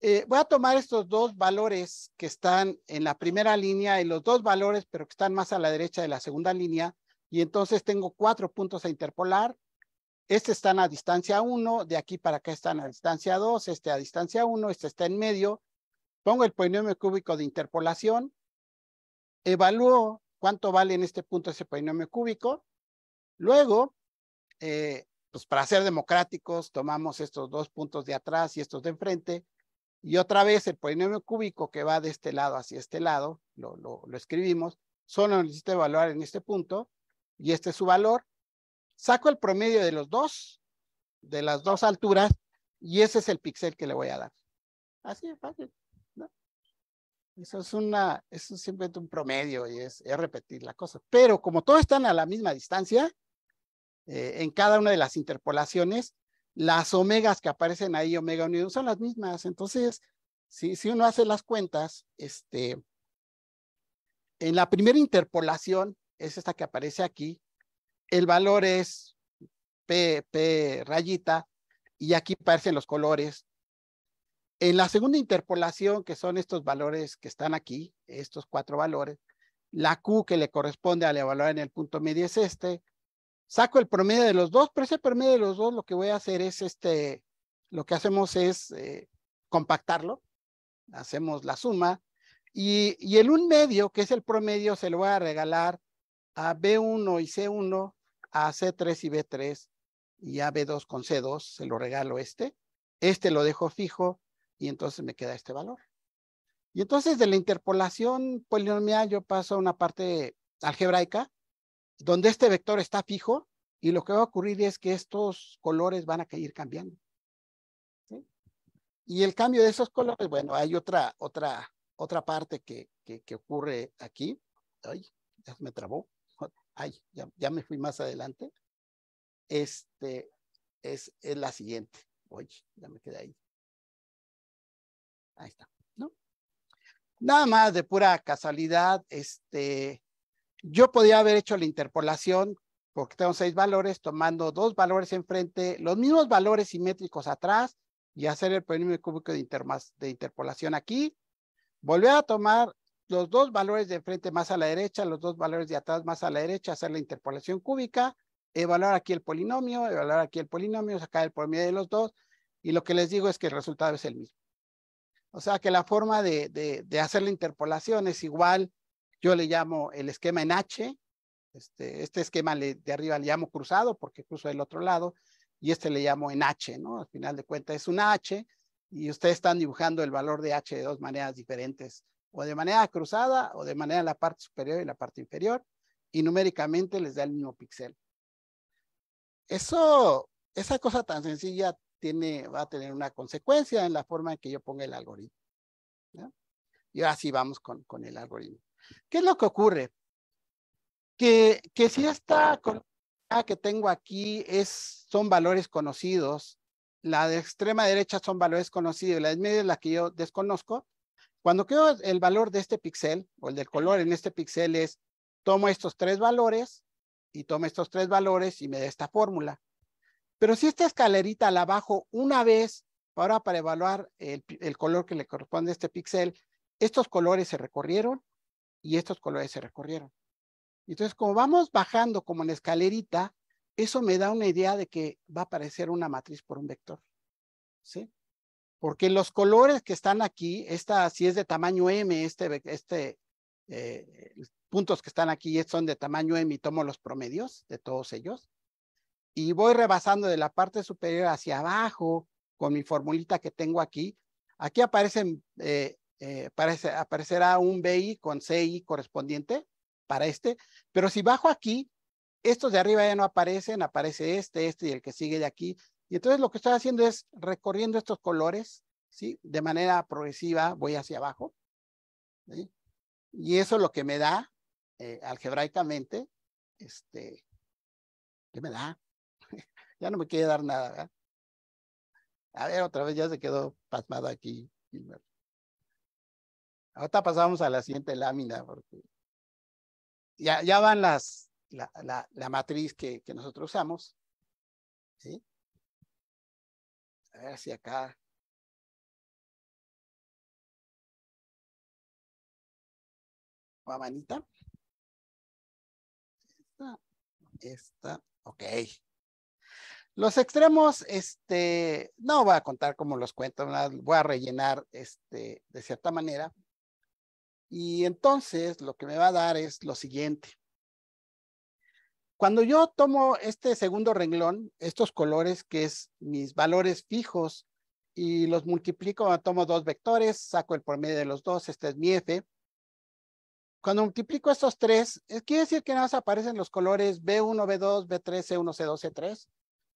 Eh, voy a tomar estos dos valores que están en la primera línea y los dos valores, pero que están más a la derecha de la segunda línea. Y entonces tengo cuatro puntos a interpolar este están a distancia 1, de aquí para acá están a distancia 2, este a distancia 1, este está en medio. Pongo el polinomio cúbico de interpolación, evalúo cuánto vale en este punto ese polinomio cúbico. Luego, eh, pues para ser democráticos, tomamos estos dos puntos de atrás y estos de enfrente. Y otra vez el polinomio cúbico que va de este lado hacia este lado, lo, escribimos, solo necesito evaluar en este punto y este es su valor. Saco el promedio de los dos, de las dos alturas, y ese es el píxel que le voy a dar. Así de fácil. ¿no? Eso es una, eso es simplemente un promedio y es, repetir la cosa. Pero como todos están a la misma distancia, eh, en cada una de las interpolaciones, las omegas que aparecen ahí, omega unido, son las mismas. Entonces, si, si uno hace las cuentas, este, en la primera interpolación, es esta que aparece aquí, el valor es P, P rayita y aquí aparecen los colores. En la segunda interpolación, que son estos valores que están aquí, estos cuatro valores, la Q que le corresponde al evaluar en el punto medio es este. Saco el promedio de los dos, pero ese promedio de los dos lo que voy a hacer es este, lo que hacemos es eh, compactarlo, hacemos la suma, y, y, el un medio, que es el promedio, se lo voy a regalar a B1 y C1 a C3 y B3 y ab 2 con C2, se lo regalo este. Este lo dejo fijo y entonces me queda este valor. Y entonces de la interpolación polinomial yo paso a una parte algebraica donde este vector está fijo y lo que va a ocurrir es que estos colores van a ir cambiando. Y el cambio de esos colores, bueno, hay otra, otra, otra parte que, que, que ocurre aquí. Ay, ya me trabó ay, ya, me fui más adelante, este, es, la siguiente. Oye, ya me quedé ahí. Ahí está, ¿no? Nada más de pura casualidad, este, yo podía haber hecho la interpolación porque tengo seis valores, tomando dos valores enfrente, los mismos valores simétricos atrás y hacer el polinomio cúbico de, de interpolación aquí. Volver a tomar los dos valores de frente más a la derecha, los dos valores de atrás más a la derecha, hacer la interpolación cúbica, evaluar aquí el polinomio, evaluar aquí el polinomio, sacar el promedio de los dos, y lo que les digo es que el resultado es el mismo. O sea que la forma de, de, hacer la interpolación es igual, yo le llamo el esquema en H, este, este esquema de arriba le llamo cruzado porque cruzo del otro lado, y este le llamo en H, ¿no? Al final de cuentas es una H, y ustedes están dibujando el valor de H de dos maneras diferentes o de manera cruzada o de manera en la parte superior y la parte inferior y numéricamente les da el mismo píxel. Eso, esa cosa tan sencilla tiene, va a tener una consecuencia en la forma en que yo ponga el algoritmo. Y así vamos con, con, el algoritmo. ¿Qué es lo que ocurre? Que, que si esta que tengo aquí es, son valores conocidos, la de extrema derecha son valores conocidos, la de medio es la que yo desconozco, cuando creo el valor de este pixel o el del color en este pixel es, tomo estos tres valores y tomo estos tres valores y me da esta fórmula. Pero si esta escalerita la bajo una vez, ahora para evaluar el, color que le corresponde a este pixel, estos colores se recorrieron y estos colores se recorrieron. Entonces, como vamos bajando como en escalerita, eso me da una idea de que va a aparecer una matriz por un vector. ¿Sí? porque los colores que están aquí, esta si es de tamaño M, este, este eh, puntos que están aquí son de tamaño M y tomo los promedios de todos ellos. Y voy rebasando de la parte superior hacia abajo con mi formulita que tengo aquí. Aquí aparecen, eh, eh, aparecerá un BI con CI correspondiente para este. Pero si bajo aquí, estos de arriba ya no aparecen, aparece este, este y el que sigue de aquí. Y entonces lo que estoy haciendo es recorriendo estos colores, ¿sí? De manera progresiva voy hacia abajo. ¿sí? Y eso es lo que me da, eh, algebraicamente, este, ¿qué me da? ya no me quiere dar nada, ¿verdad? A ver, otra vez ya se quedó pasmado aquí, ahora Ahorita pasamos a la siguiente lámina, porque ya, ya van las, la, la, la matriz que, que nosotros usamos, ¿sí? A ver si acá. manita? Esta, esta, ok. Los extremos, este, no voy a contar como los cuento, voy a rellenar este, de cierta manera. Y entonces lo que me va a dar es lo siguiente. Cuando yo tomo este segundo renglón, estos colores que es mis valores fijos y los multiplico, ah, tomo dos vectores, saco el promedio de los dos, este es mi F. Cuando multiplico estos tres, eh, quiere decir que nada más aparecen los colores B1, B2, B3, C1, C2, C3.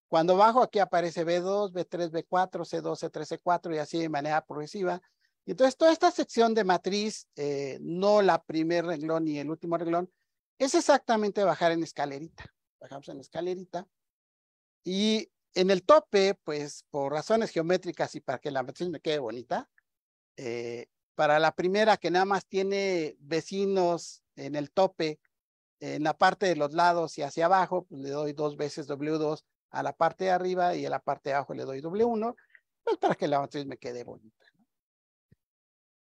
Cuando bajo aquí aparece B2, B3, B4, C2, C3, C4 y así de manera progresiva. Entonces toda esta sección de matriz, eh, no la primer renglón ni el último renglón, es exactamente bajar en escalerita. Bajamos en escalerita y en el tope, pues por razones geométricas y para que la matriz me quede bonita, eh, para la primera que nada más tiene vecinos en el tope, en la parte de los lados y hacia abajo, pues le doy dos veces W2 a la parte de arriba y a la parte de abajo le doy W1, pues para que la matriz me quede bonita.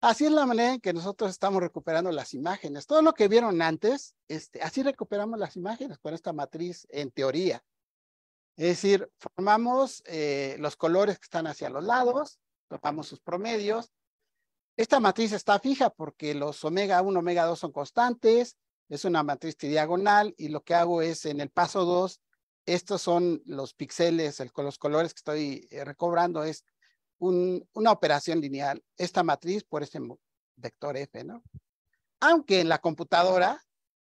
Así es la manera en que nosotros estamos recuperando las imágenes. Todo lo que vieron antes, este, así recuperamos las imágenes con esta matriz en teoría. Es decir, formamos eh, los colores que están hacia los lados, topamos sus promedios. Esta matriz está fija porque los omega 1, omega 2 son constantes, es una matriz diagonal, y lo que hago es en el paso 2, estos son los píxeles, los colores que estoy eh, recobrando es una operación lineal, esta matriz por este vector F, ¿no? Aunque en la computadora,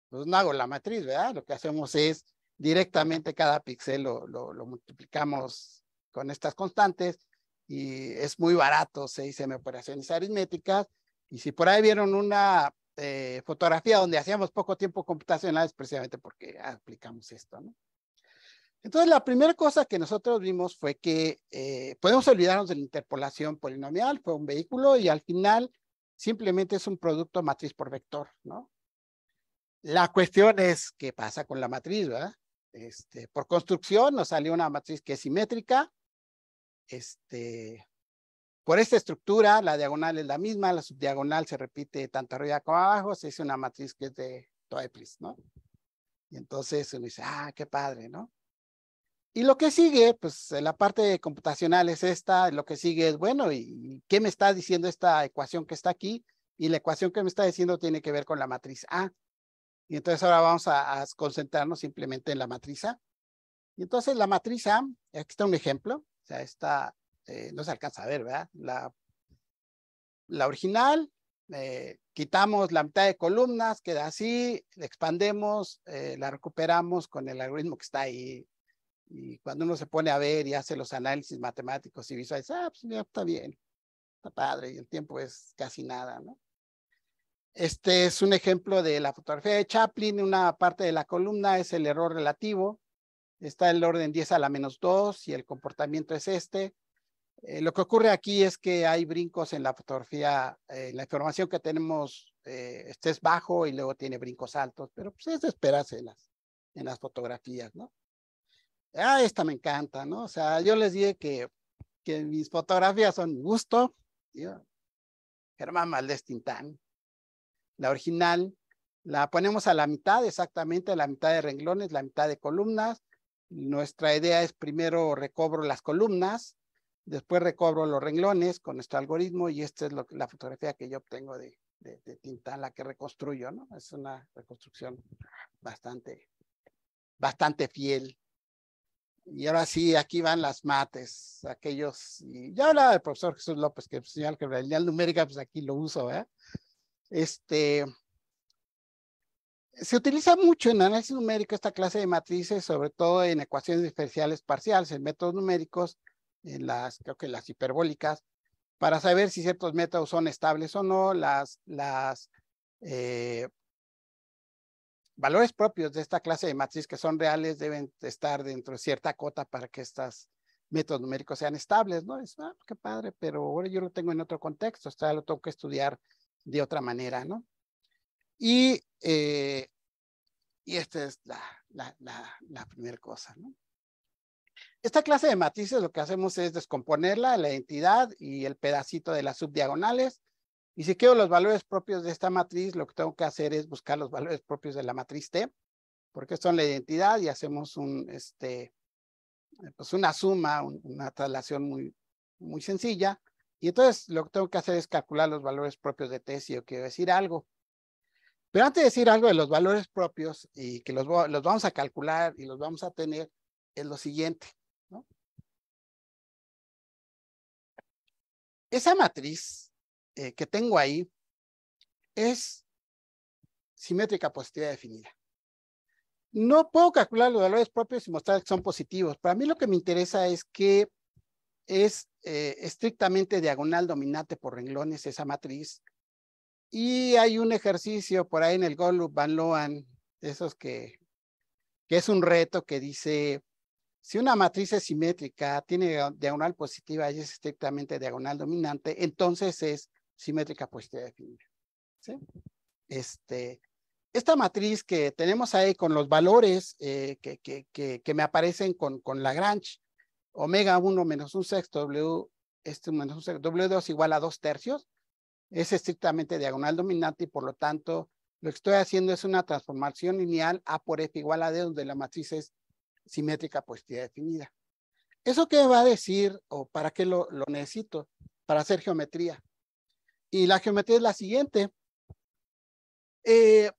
pues no hago la matriz, ¿verdad? Lo que hacemos es directamente cada píxel lo, lo, multiplicamos con estas constantes y es muy barato, se dice operaciones aritméticas. Y si por ahí vieron una eh, fotografía donde hacíamos poco tiempo computacional, es precisamente porque aplicamos esto, ¿no? Entonces, la primera cosa que nosotros vimos fue que eh, podemos olvidarnos de la interpolación polinomial, fue un vehículo y al final simplemente es un producto matriz por vector, ¿no? La cuestión es qué pasa con la matriz, ¿verdad? Este, por construcción nos salió una matriz que es simétrica. Este, por esta estructura, la diagonal es la misma, la subdiagonal se repite tanto arriba como abajo, se hizo una matriz que es de Toeplis, ¿no? Y entonces uno dice, ah, qué padre, ¿no? Y lo que sigue, pues eh, la parte computacional es esta, lo que sigue es, bueno, ¿y qué me está diciendo esta ecuación que está aquí? Y la ecuación que me está diciendo tiene que ver con la matriz A. Y entonces ahora vamos a, concentrarnos simplemente en la matriz A. Y entonces la matriz A, aquí está un ejemplo, o sea, esta eh, no se alcanza a ver, ¿verdad? La, original, eh, quitamos la mitad de columnas, queda así, la expandemos, la recuperamos con el algoritmo que está ahí y cuando uno se pone a ver y hace los análisis matemáticos y visuales, ah, pues ya está bien, está padre, y el tiempo es casi nada, ¿no? Este es un ejemplo de la fotografía de Chaplin, una parte de la columna es el error relativo, está en el orden 10 a la menos 2 y el comportamiento es este. Eh, lo que ocurre aquí es que hay brincos en la fotografía, eh, la información que tenemos, eh, este es bajo y luego tiene brincos altos, pero pues es de esperarse las, en las fotografías, ¿no? ah, esta me encanta, ¿no? O sea, yo les dije que, que mis fotografías son gusto, Germán Maldés Tintán, la original, la ponemos a la mitad, exactamente a la mitad de renglones, la mitad de columnas. Nuestra idea es primero recobro las columnas, después recobro los renglones con nuestro algoritmo y esta es la fotografía que yo obtengo de, de Tintán, la que reconstruyo, ¿no? Es una reconstrucción bastante, bastante fiel y ahora sí, aquí van las mates, aquellos, y ya hablaba del profesor Jesús López, que que enseñó realidad numérica, pues aquí lo uso, ¿verdad? Este, se utiliza mucho en análisis numérico esta clase de matrices, sobre todo en ecuaciones diferenciales parciales, en métodos numéricos, en las, creo que las hiperbólicas, para saber si ciertos métodos son estables o no, las, las eh, valores propios de esta clase de matriz que son reales deben estar dentro de cierta cota para que estos métodos numéricos sean estables, ¿no? Es, ah, qué padre, pero ahora yo lo tengo en otro contexto, o lo tengo que estudiar de otra manera, ¿no? Y, eh, esta es la, primera cosa, ¿no? Esta clase de matrices lo que hacemos es descomponerla, la identidad y el pedacito de las subdiagonales y si quiero los valores propios de esta matriz, lo que tengo que hacer es buscar los valores propios de la matriz T, porque son la identidad y hacemos un, este, pues una suma, una traslación muy, muy sencilla. Y entonces lo que tengo que hacer es calcular los valores propios de T si yo quiero decir algo. Pero antes de decir algo de los valores propios y que los, los vamos a calcular y los vamos a tener, es lo siguiente. Esa matriz eh, que tengo ahí es simétrica positiva definida. No puedo calcular los valores propios y mostrar que son positivos. Para mí lo que me interesa es que es eh, estrictamente diagonal dominante por renglones esa matriz. Y hay un ejercicio por ahí en el Golub Van Loan, de esos que, que es un reto que dice, si una matriz es simétrica, tiene diagonal positiva y es estrictamente diagonal dominante, entonces es simétrica positiva pues, definida. Este, esta matriz que tenemos ahí con los valores eh, que, que, que, me aparecen con, con Lagrange, omega 1 menos un sexto, W, este menos un sexto, W2 igual a dos tercios, es estrictamente diagonal dominante y por lo tanto lo que estoy haciendo es una transformación lineal A por F igual a D, donde la matriz es simétrica positiva pues, definida. ¿Eso qué va a decir o para qué lo necesito? Para hacer geometría. Y la geometría es la siguiente. Eh,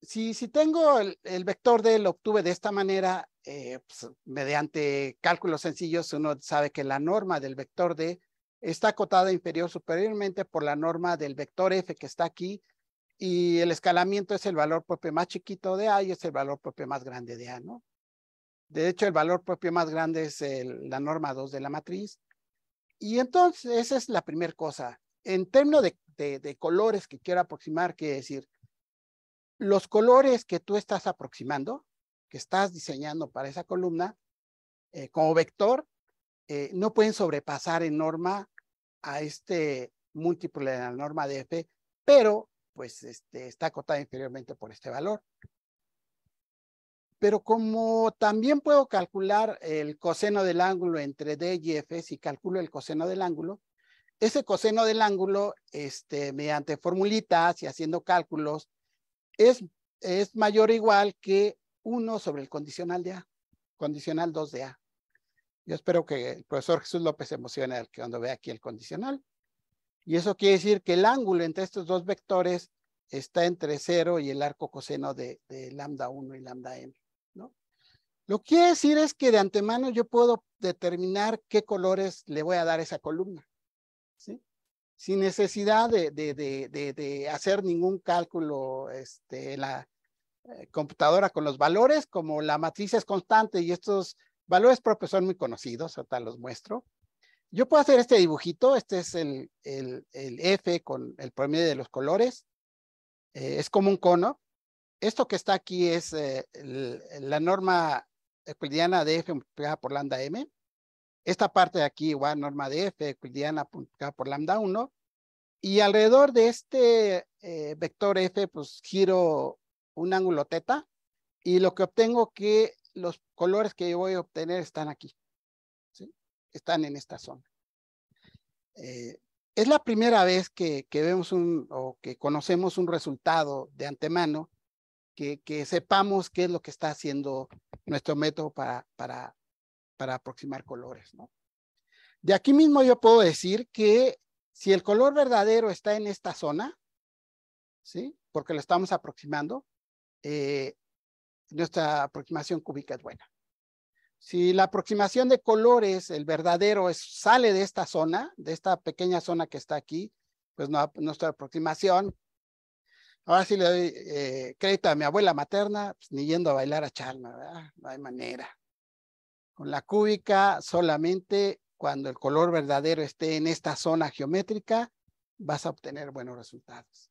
si, si, tengo el, vector D, lo obtuve de esta manera, eh, pues, mediante cálculos sencillos, uno sabe que la norma del vector D está acotada inferior superiormente por la norma del vector F que está aquí, y el escalamiento es el valor propio más chiquito de A y es el valor propio más grande de A, ¿no? De hecho, el valor propio más grande es la norma 2 de la matriz. Y entonces, esa es la primera cosa en términos de, colores que quiero aproximar, quiere decir, los colores que tú estás aproximando, que estás diseñando para esa columna, eh, como vector, eh, no pueden sobrepasar en norma a este múltiplo de la norma de f, pero pues este, está acotada inferiormente por este valor. Pero como también puedo calcular el coseno del ángulo entre d y f, si calculo el coseno del ángulo, ese coseno del ángulo, este, mediante formulitas y haciendo cálculos, es, es mayor o igual que 1 sobre el condicional de A, condicional 2 de A. Yo espero que el profesor Jesús López se emocione cuando vea aquí el condicional. Y eso quiere decir que el ángulo entre estos dos vectores está entre 0 y el arco coseno de, lambda 1 y lambda m. ¿no? Lo que quiere decir es que de antemano yo puedo determinar qué colores le voy a dar a esa columna sin necesidad de, hacer ningún cálculo este, la eh, computadora con los valores, como la matriz es constante y estos valores propios son muy conocidos, ahorita los muestro. Yo puedo hacer este dibujito, este es el, F con el promedio de los colores, eh, es como un cono. Esto que está aquí es eh, la norma euclidiana de F multiplicada por lambda M. Esta parte de aquí igual norma de f euclidiana por lambda 1. Y alrededor de este eh, vector f, pues giro un ángulo teta. Y lo que obtengo que los colores que yo voy a obtener están aquí. Están en esta zona. Eh, es la primera vez que, que, vemos un o que conocemos un resultado de antemano, que, que sepamos qué es lo que está haciendo nuestro método para, para para aproximar colores, ¿no? De aquí mismo yo puedo decir que si el color verdadero está en esta zona, ¿sí? Porque lo estamos aproximando, eh, nuestra aproximación cúbica es buena. Si la aproximación de colores, el verdadero, es, sale de esta zona, de esta pequeña zona que está aquí, pues nuestra aproximación. Ahora sí le doy eh, crédito a mi abuela materna, pues, ni yendo a bailar a Chalma, ¿verdad? No hay manera. Con la cúbica solamente cuando el color verdadero esté en esta zona geométrica, vas a obtener buenos resultados.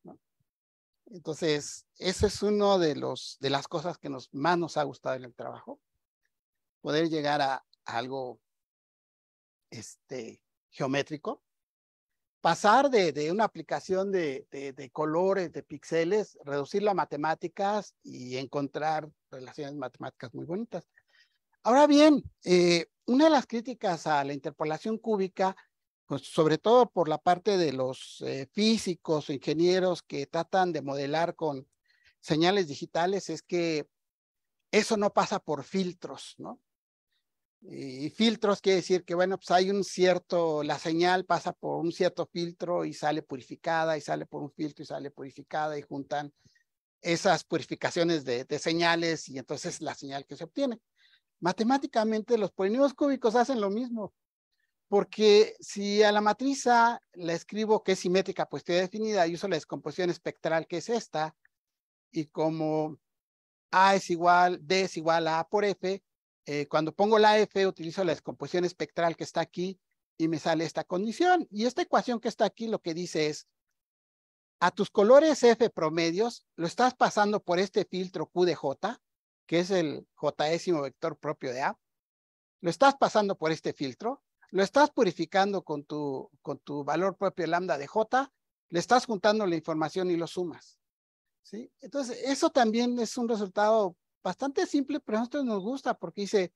Entonces, eso es uno de, los, de las cosas que nos, más nos ha gustado en el trabajo. Poder llegar a, algo este, geométrico. Pasar de, una aplicación de, colores, de píxeles reducirlo a matemáticas y encontrar relaciones matemáticas muy bonitas. Ahora bien, eh, una de las críticas a la interpolación cúbica, pues, sobre todo por la parte de los eh, físicos o ingenieros que tratan de modelar con señales digitales, es que eso no pasa por filtros, ¿no? Y filtros quiere decir que, bueno, pues hay un cierto, la señal pasa por un cierto filtro y sale purificada, y sale por un filtro y sale purificada, y juntan esas purificaciones de, de señales y entonces la señal que se obtiene matemáticamente los polinomios cúbicos hacen lo mismo. Porque si a la matriz A la escribo que es simétrica, pues estoy definida, y uso la descomposición espectral que es esta, y como A es igual, D es igual a A por F, eh, cuando pongo la F utilizo la descomposición espectral que está aquí y me sale esta condición. Y esta ecuación que está aquí lo que dice es, a tus colores F promedios, lo estás pasando por este filtro Q de J, que es el jésimo vector propio de A, lo estás pasando por este filtro, lo estás purificando con tu, con tu valor propio lambda de J, le estás juntando la información y lo sumas. ¿sí? Entonces, eso también es un resultado bastante simple, pero a nosotros nos gusta porque dice,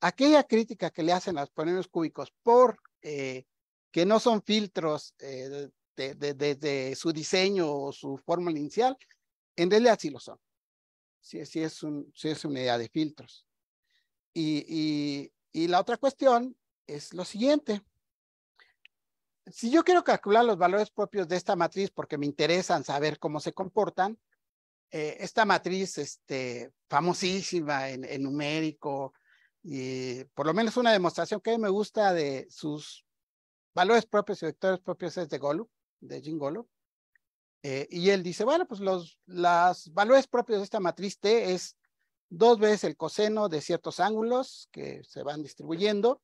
aquella crítica que le hacen a los polinomios cúbicos por eh, que no son filtros eh, de, su diseño o su fórmula inicial, en realidad sí lo son sí, es, una idea de filtros. Y, la otra cuestión es lo siguiente. Si yo quiero calcular los valores propios de esta matriz porque me interesan saber cómo se comportan, eh, esta matriz este, famosísima en, numérico, y por lo menos una demostración que me gusta de sus valores propios y vectores propios es de Golub, de Jim Golub. Eh, y él dice, bueno, pues los las valores propios de esta matriz T es dos veces el coseno de ciertos ángulos que se van distribuyendo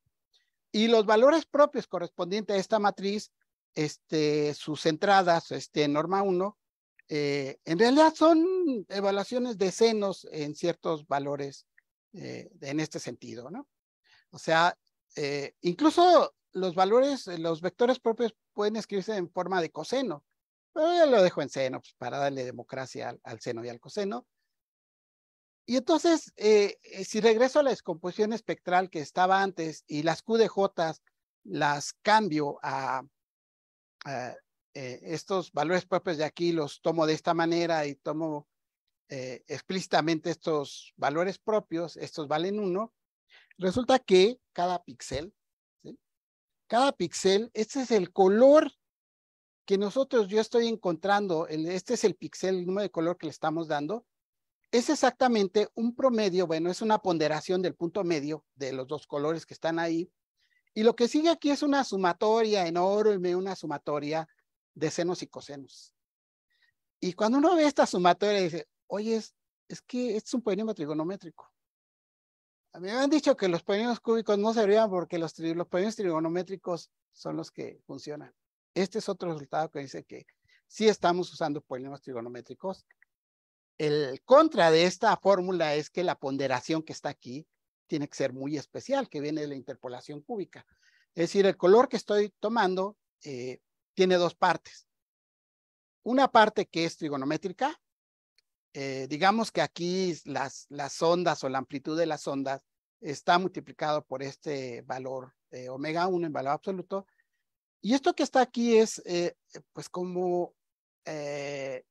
y los valores propios correspondientes a esta matriz, este, sus entradas, este, norma 1, eh, en realidad son evaluaciones de senos en ciertos valores eh, en este sentido, ¿no? O sea, incluso los valores, los vectores propios pueden escribirse en forma de coseno. Pero ya lo dejo en seno pues, para darle democracia al, seno y al coseno. Y entonces, eh, eh, si regreso a la descomposición espectral que estaba antes y las QDJ las cambio a, eh, estos valores propios de aquí, los tomo de esta manera y tomo explícitamente estos valores propios, estos valen uno, resulta que cada píxel, cada píxel, este es el color que nosotros yo estoy encontrando, este es el pixel, el número de color que le estamos dando, es exactamente un promedio, bueno, es una ponderación del punto medio de los dos colores que están ahí. Y lo que sigue aquí es una sumatoria enorme, una sumatoria de senos y cosenos. Y cuando uno ve esta sumatoria dice, oye, es, que este es un polinomio trigonométrico. me han dicho que los polinomios cúbicos no servían porque los, los polinomios trigonométricos son los que funcionan. Este es otro resultado que dice que sí estamos usando polinomios trigonométricos. El contra de esta fórmula es que la ponderación que está aquí tiene que ser muy especial, que viene de la interpolación cúbica. Es decir, el color que estoy tomando eh, tiene dos partes. Una parte que es trigonométrica, eh, digamos que aquí las, ondas o la amplitud de las ondas está multiplicado por este valor eh, omega 1 en valor absoluto, y esto que está aquí es, eh, pues, como eh,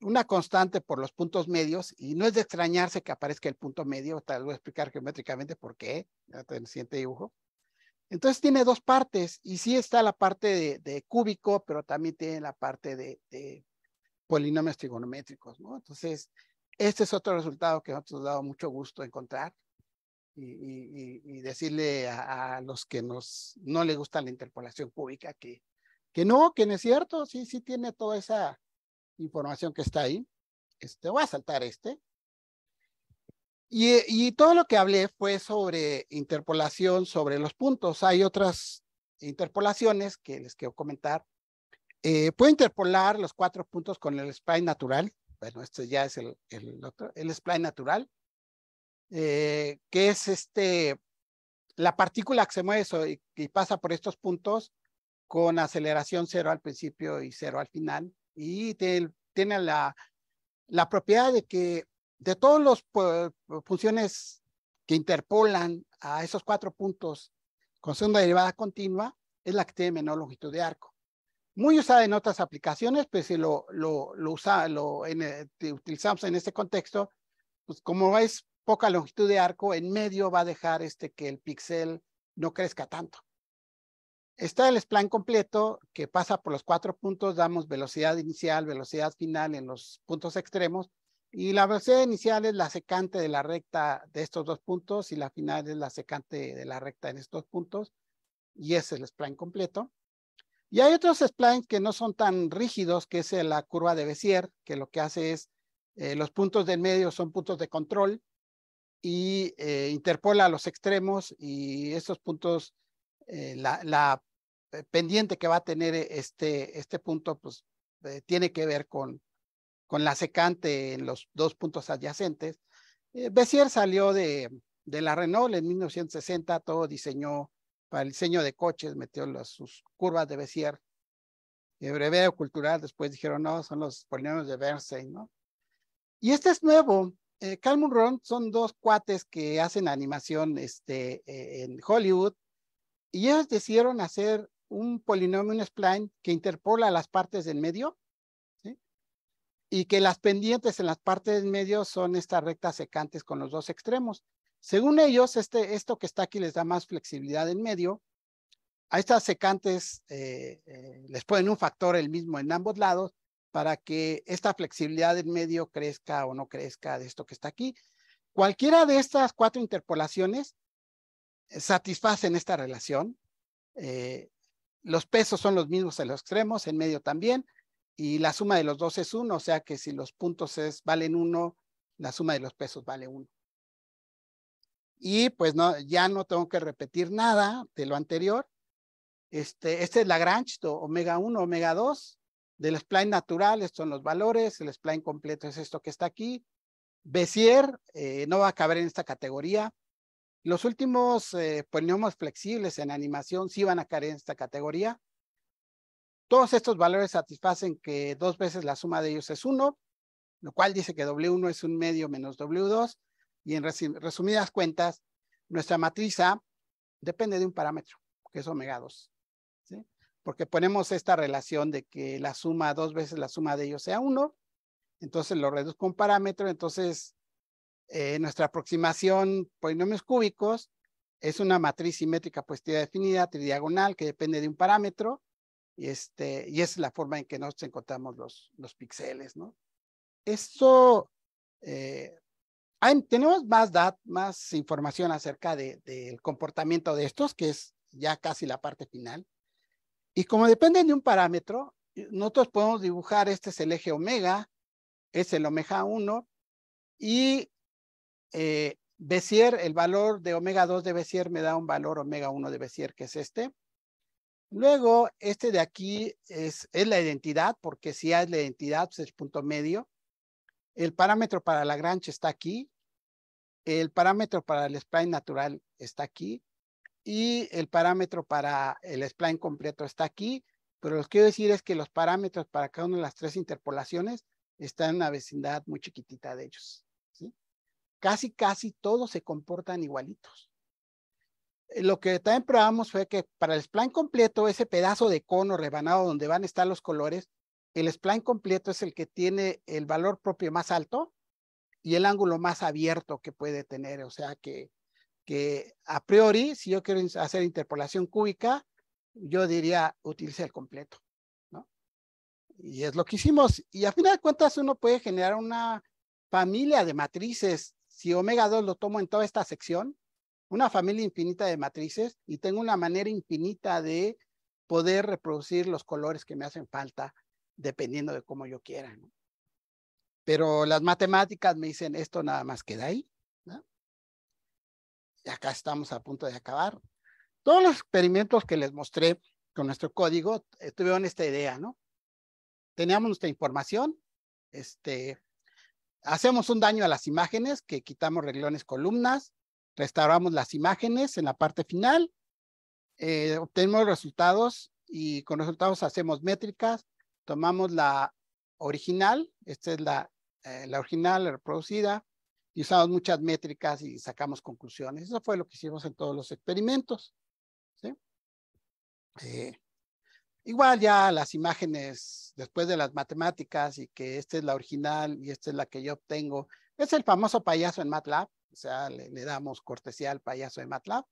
una constante por los puntos medios, y no es de extrañarse que aparezca el punto medio, tal voy a explicar geométricamente por qué, en el siguiente dibujo. Entonces tiene dos partes, y sí está la parte de, cúbico, pero también tiene la parte de, de, polinomios trigonométricos, ¿no? Entonces, este es otro resultado que nos ha dado mucho gusto encontrar, y, decirle a, los que nos, no le gusta la interpolación pública que, que no, que no es cierto, sí, sí tiene toda esa información que está ahí. Este, voy a saltar este. Y, todo lo que hablé fue sobre interpolación sobre los puntos. Hay otras interpolaciones que les quiero comentar. Eh, puedo interpolar los cuatro puntos con el spline natural. Bueno, este ya es el, el otro, el spline natural. Eh, que es este, la partícula que se mueve y, pasa por estos puntos con aceleración cero al principio y cero al final. Y tiene la, la propiedad de que de todas las funciones que interpolan a esos cuatro puntos con segunda derivada continua, es la que tiene menor longitud de arco. Muy usada en otras aplicaciones, pues si lo, lo, lo, lo eh, utilizamos en este contexto, pues como es poca longitud de arco, en medio va a dejar este que el pixel no crezca tanto. Está el spline completo que pasa por los cuatro puntos, damos velocidad inicial, velocidad final en los puntos extremos y la velocidad inicial es la secante de la recta de estos dos puntos y la final es la secante de la recta en estos puntos y ese es el spline completo. Y hay otros splines que no son tan rígidos, que es la curva de Bézier, que lo que hace es, eh, los puntos del medio son puntos de control y eh, interpola los extremos y estos puntos, eh, la, eh, pendiente que va a tener este, este punto, pues tiene que ver con, con la secante en los dos puntos adyacentes. Bessier salió de, la Renault en 1960, todo diseñó para el diseño de coches, metió las, sus curvas de Bessier. en breveo cultural después dijeron, no, son los polinomios de Bernstein, ¿no? Y este es nuevo, eh, Ron son dos cuates que hacen animación este, eh, en Hollywood y ellos decidieron hacer un polinomio, un spline que interpola las partes del medio y que las pendientes en las partes del medio son estas rectas secantes con los dos extremos. Según ellos, este, esto que está aquí les da más flexibilidad en medio. A estas secantes eh, eh, les ponen un factor el mismo en ambos lados para que esta flexibilidad en medio crezca o no crezca de esto que está aquí. Cualquiera de estas cuatro interpolaciones satisfacen esta relación. Eh, los pesos son los mismos en los extremos, en medio también, y la suma de los dos es uno o sea que si los puntos es, valen uno la suma de los pesos vale uno Y pues no, ya no tengo que repetir nada de lo anterior. Este, este es Lagrange, omega 1, omega 2, del spline natural, estos son los valores, el spline completo es esto que está aquí. Bézier eh, no va a caber en esta categoría. Los últimos eh, polinomios flexibles en animación sí van a caer en esta categoría. Todos estos valores satisfacen que dos veces la suma de ellos es uno, lo cual dice que W1 es un medio menos W2. Y en resumidas cuentas, nuestra matriz depende de un parámetro, que es omega 2 porque ponemos esta relación de que la suma, dos veces la suma de ellos sea uno, entonces lo reduzco un parámetro, entonces eh, nuestra aproximación polinomios cúbicos es una matriz simétrica positiva pues, definida, tridiagonal, que depende de un parámetro, y, este, y es la forma en que nos encontramos los, los píxeles, ¿no? Eso, eh, tenemos más, más información acerca del comportamiento de estos, que es ya casi la parte final. Y como dependen de un parámetro, nosotros podemos dibujar, este es el eje omega, es el omega 1, y eh, el valor de omega 2 de Bessier me da un valor omega 1 de Bessier, que es este. Luego, este de aquí es, es la identidad, porque si es la identidad, pues es punto medio. El parámetro para la Lagrange está aquí. El parámetro para el spline natural está aquí y el parámetro para el spline completo está aquí, pero lo que quiero decir es que los parámetros para cada una de las tres interpolaciones están en una vecindad muy chiquitita de ellos. Casi, casi todos se comportan igualitos. Eh, lo que también probamos fue que para el spline completo, ese pedazo de cono rebanado donde van a estar los colores, el spline completo es el que tiene el valor propio más alto y el ángulo más abierto que puede tener, o sea que que a priori, si yo quiero hacer interpolación cúbica, yo diría utilice el completo. ¿no? Y es lo que hicimos. Y a final de cuentas uno puede generar una familia de matrices. Si omega 2 lo tomo en toda esta sección, una familia infinita de matrices y tengo una manera infinita de poder reproducir los colores que me hacen falta dependiendo de cómo yo quiera. Pero las matemáticas me dicen esto nada más queda ahí y acá estamos a punto de acabar. Todos los experimentos que les mostré con nuestro código estuvieron eh, tuvieron esta idea, ¿no? Teníamos nuestra información, este, hacemos un daño a las imágenes, que quitamos reglones, columnas, restauramos las imágenes en la parte final, eh, obtenemos resultados y con resultados hacemos métricas, tomamos la original, esta es la, eh, la original reproducida, y usamos muchas métricas y sacamos conclusiones. Eso fue lo que hicimos en todos los experimentos. Eh, igual ya las imágenes después de las matemáticas y que esta es la original y esta es la que yo obtengo. Es el famoso payaso en MATLAB, o sea, le, damos cortesía al payaso en MATLAB.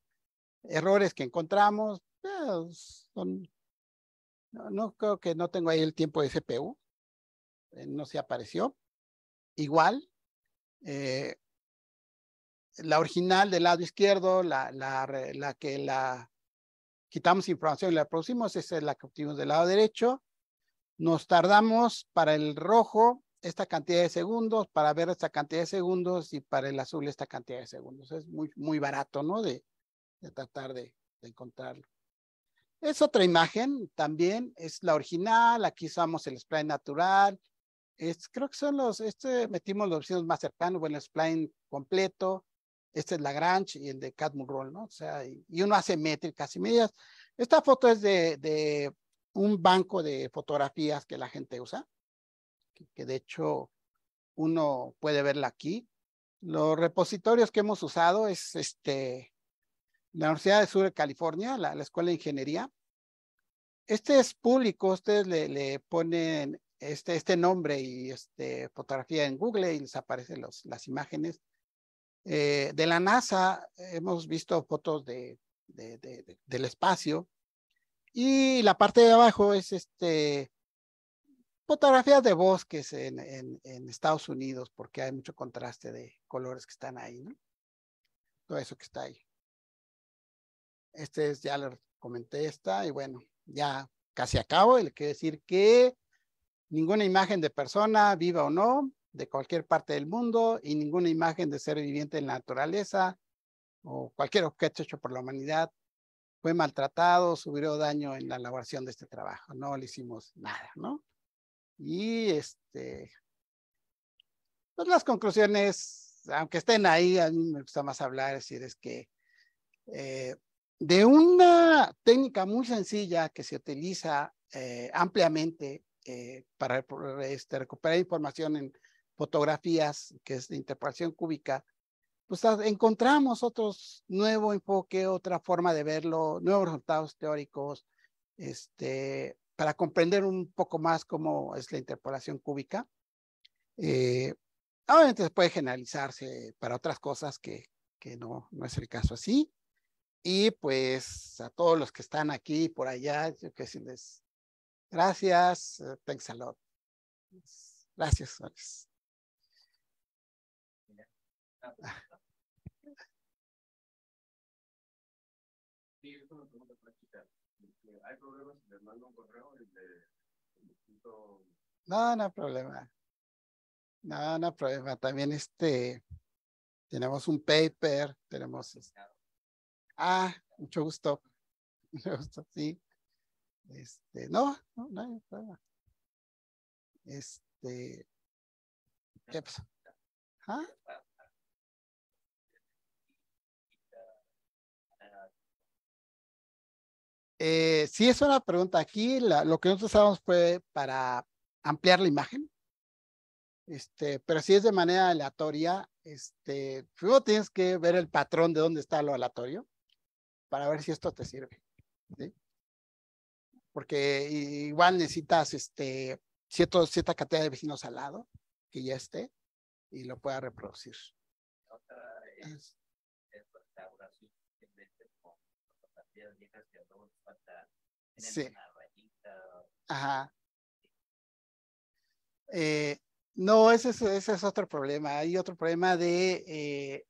Errores que encontramos, pues, son, no creo que no tengo ahí el tiempo de CPU, eh, no se apareció. Igual, eh, la original del lado izquierdo, la, que la quitamos información y la producimos, esa es la que obtuvimos del lado derecho. Nos tardamos para el rojo esta cantidad de segundos, para ver esta cantidad de segundos y para el azul esta cantidad de segundos. Es muy, muy barato, ¿no? De, de tratar de, de encontrarlo. Es otra imagen también, es la original, aquí usamos el spray natural, creo que son los, este metimos los vecinos más cercanos, bueno, el spline completo, este es Lagrange y el de Catmull Roll, ¿no? O sea, y, uno hace métricas y medidas. Esta foto es de, de, un banco de fotografías que la gente usa, que, de hecho uno puede verla aquí. Los repositorios que hemos usado es este, la Universidad de Sur de California, la, la Escuela de Ingeniería. Este es público, ustedes le, le ponen este, este nombre y este, fotografía en Google y les aparecen los, las imágenes. Eh, de la NASA hemos visto fotos de, de, del espacio y la parte de abajo es este, fotografías de bosques en, en, en Estados Unidos porque hay mucho contraste de colores que están ahí, ¿no? Todo eso que está ahí. Este es, ya les comenté esta y bueno, ya casi acabo y le quiero decir que ninguna imagen de persona, viva o no, de cualquier parte del mundo y ninguna imagen de ser viviente en la naturaleza o cualquier objeto hecho por la humanidad fue maltratado, sufrió daño en la elaboración de este trabajo. No le hicimos nada, ¿no? Y este, pues las conclusiones, aunque estén ahí, a mí me gusta más hablar, es decir, es que eh, de una técnica muy sencilla que se utiliza eh, ampliamente eh, para este, recuperar información en fotografías, que es de interpolación cúbica, pues ah, encontramos otros nuevo enfoque, otra forma de verlo, nuevos resultados teóricos, este, para comprender un poco más cómo es la interpolación cúbica. Eh, obviamente se puede generalizarse para otras cosas que, que no, no es el caso así. Y pues a todos los que están aquí por allá, yo que si les Gracias, eh, thanks a lot. Gracias, Suárez. Sí, es una pregunta práctica. ¿Hay problemas si les mando un correo desde No, no problema. No, no problema. También este, tenemos un paper, tenemos... Este. Ah, mucho gusto. Mucho gusto, sí. Este, no, no, no hay Este, ¿qué pasó? ¿Ah? Eh, sí, es una pregunta. Aquí lo que nosotros usamos fue para ampliar la imagen. Este, pero si es de manera aleatoria, este, primero tienes que ver el patrón de dónde está lo aleatorio para ver si esto te sirve. ¿sí? porque igual necesitas este, cierto, cierta cantidad de vecinos al lado que ya esté y lo pueda reproducir. sí. Ajá. Eh, no, ese es, ese es otro problema. Hay otro problema de eh,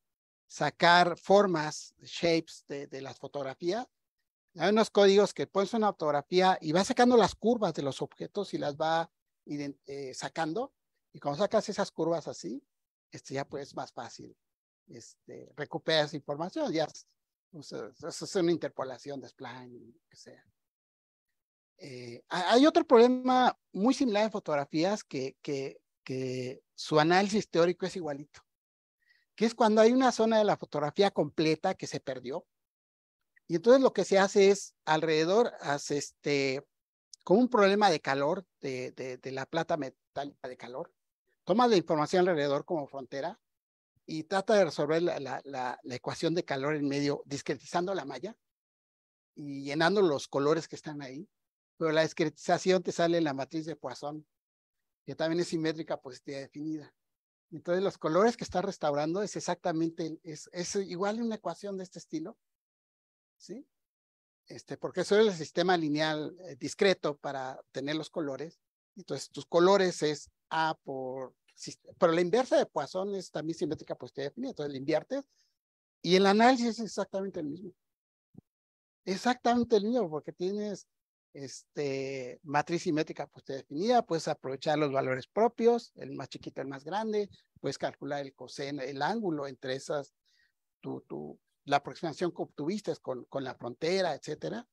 sacar formas, shapes de, de las fotografías hay unos códigos que pones una fotografía y va sacando las curvas de los objetos y las va eh, sacando. Y cuando sacas esas curvas así, este, ya pues más fácil este, esa información. Ya eso es una interpolación de spline, que sea. Eh, hay otro problema muy similar en fotografías que, que, que su análisis teórico es igualito, que es cuando hay una zona de la fotografía completa que se perdió y entonces lo que se hace es alrededor, hace este, con un problema de calor, de, la plata metálica de calor, toma la información alrededor como frontera y trata de resolver la, ecuación de calor en medio, discretizando la malla y llenando los colores que están ahí. Pero la discretización te sale en la matriz de Poisson, que también es simétrica pues, está definida. Entonces, los colores que está restaurando es exactamente, es, es igual una ecuación de este estilo, ¿sí? Este, porque eso es el sistema lineal eh, discreto para tener los colores. Entonces, tus colores es A por... Pero la inversa de Poisson es también simétrica positiva pues, definida. Entonces, la inviertes y el análisis es exactamente el mismo. Exactamente el mismo, porque tienes este, matriz simétrica positiva pues, definida, puedes aprovechar los valores propios, el más chiquito, el más grande, puedes calcular el coseno, el ángulo entre esas, tu, tu, la aproximación que obtuviste con, con la frontera, etcétera,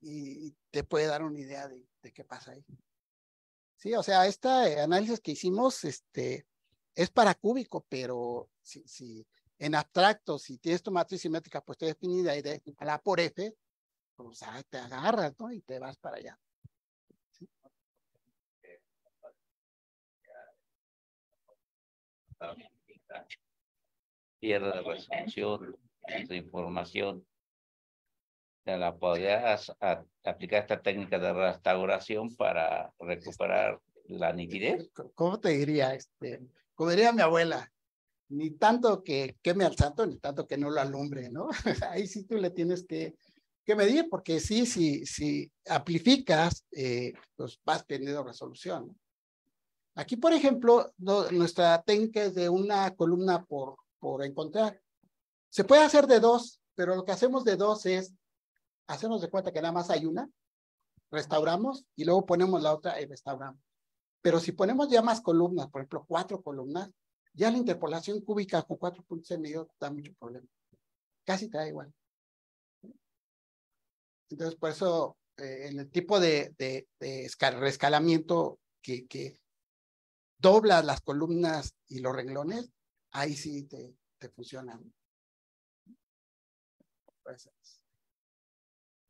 y, te puede dar una idea de, de, qué pasa ahí. Sí, o sea, este análisis que hicimos este, es para cúbico, pero si, si en abstracto, si tienes tu matriz simétrica pues te definida y de a la por F, pues ah, te agarras, ¿no? Y te vas para allá. ¿Sí? resolución, esa información. De la podrías aplicar esta técnica de restauración para recuperar la nitidez. ¿Cómo te diría? Este, como diría mi abuela, ni tanto que queme al santo, ni tanto que no lo alumbre, ¿no? Ahí sí tú le tienes que, que medir, porque sí, si, si amplificas, eh, pues vas teniendo resolución. Aquí, por ejemplo, nuestra técnica es de una columna por, por encontrar. Se puede hacer de dos, pero lo que hacemos de dos es hacernos de cuenta que nada más hay una, restauramos y luego ponemos la otra y restauramos. Pero si ponemos ya más columnas, por ejemplo, cuatro columnas, ya la interpolación cúbica con cuatro puntos en medio da mucho problema. Casi te da igual. Entonces, por eso, eh, en el tipo de, rescalamiento que, que doblas las columnas y los renglones, ahí sí te, te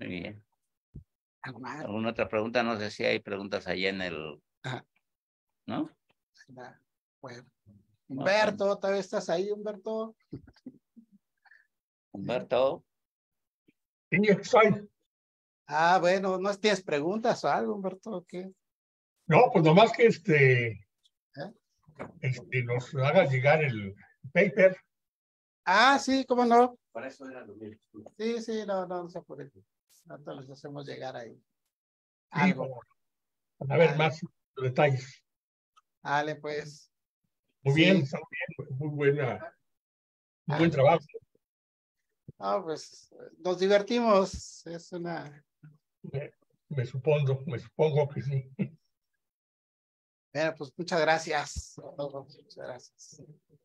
muy bien. ¿Alguna otra pregunta? No sé si hay preguntas allá en el... ¿No? Humberto, ¿todavía estás ahí, Humberto? Humberto. Sí, Ah, bueno, ¿no tienes preguntas o algo, Humberto? qué? No, pues nomás que este, ¿Eh? este nos haga llegar el paper. Ah, sí, cómo no. Para eso eran los mil. Sí, sí, no, no, no se por eso. Nosotros nos hacemos llegar ahí. Algo. a ver más detalles. Dale, pues. Muy bien, está muy bien, muy buena. Muy buen trabajo. Ah, pues nos divertimos. Es una. Me, supongo, me supongo que sí. Bueno, pues muchas gracias. Muchas gracias.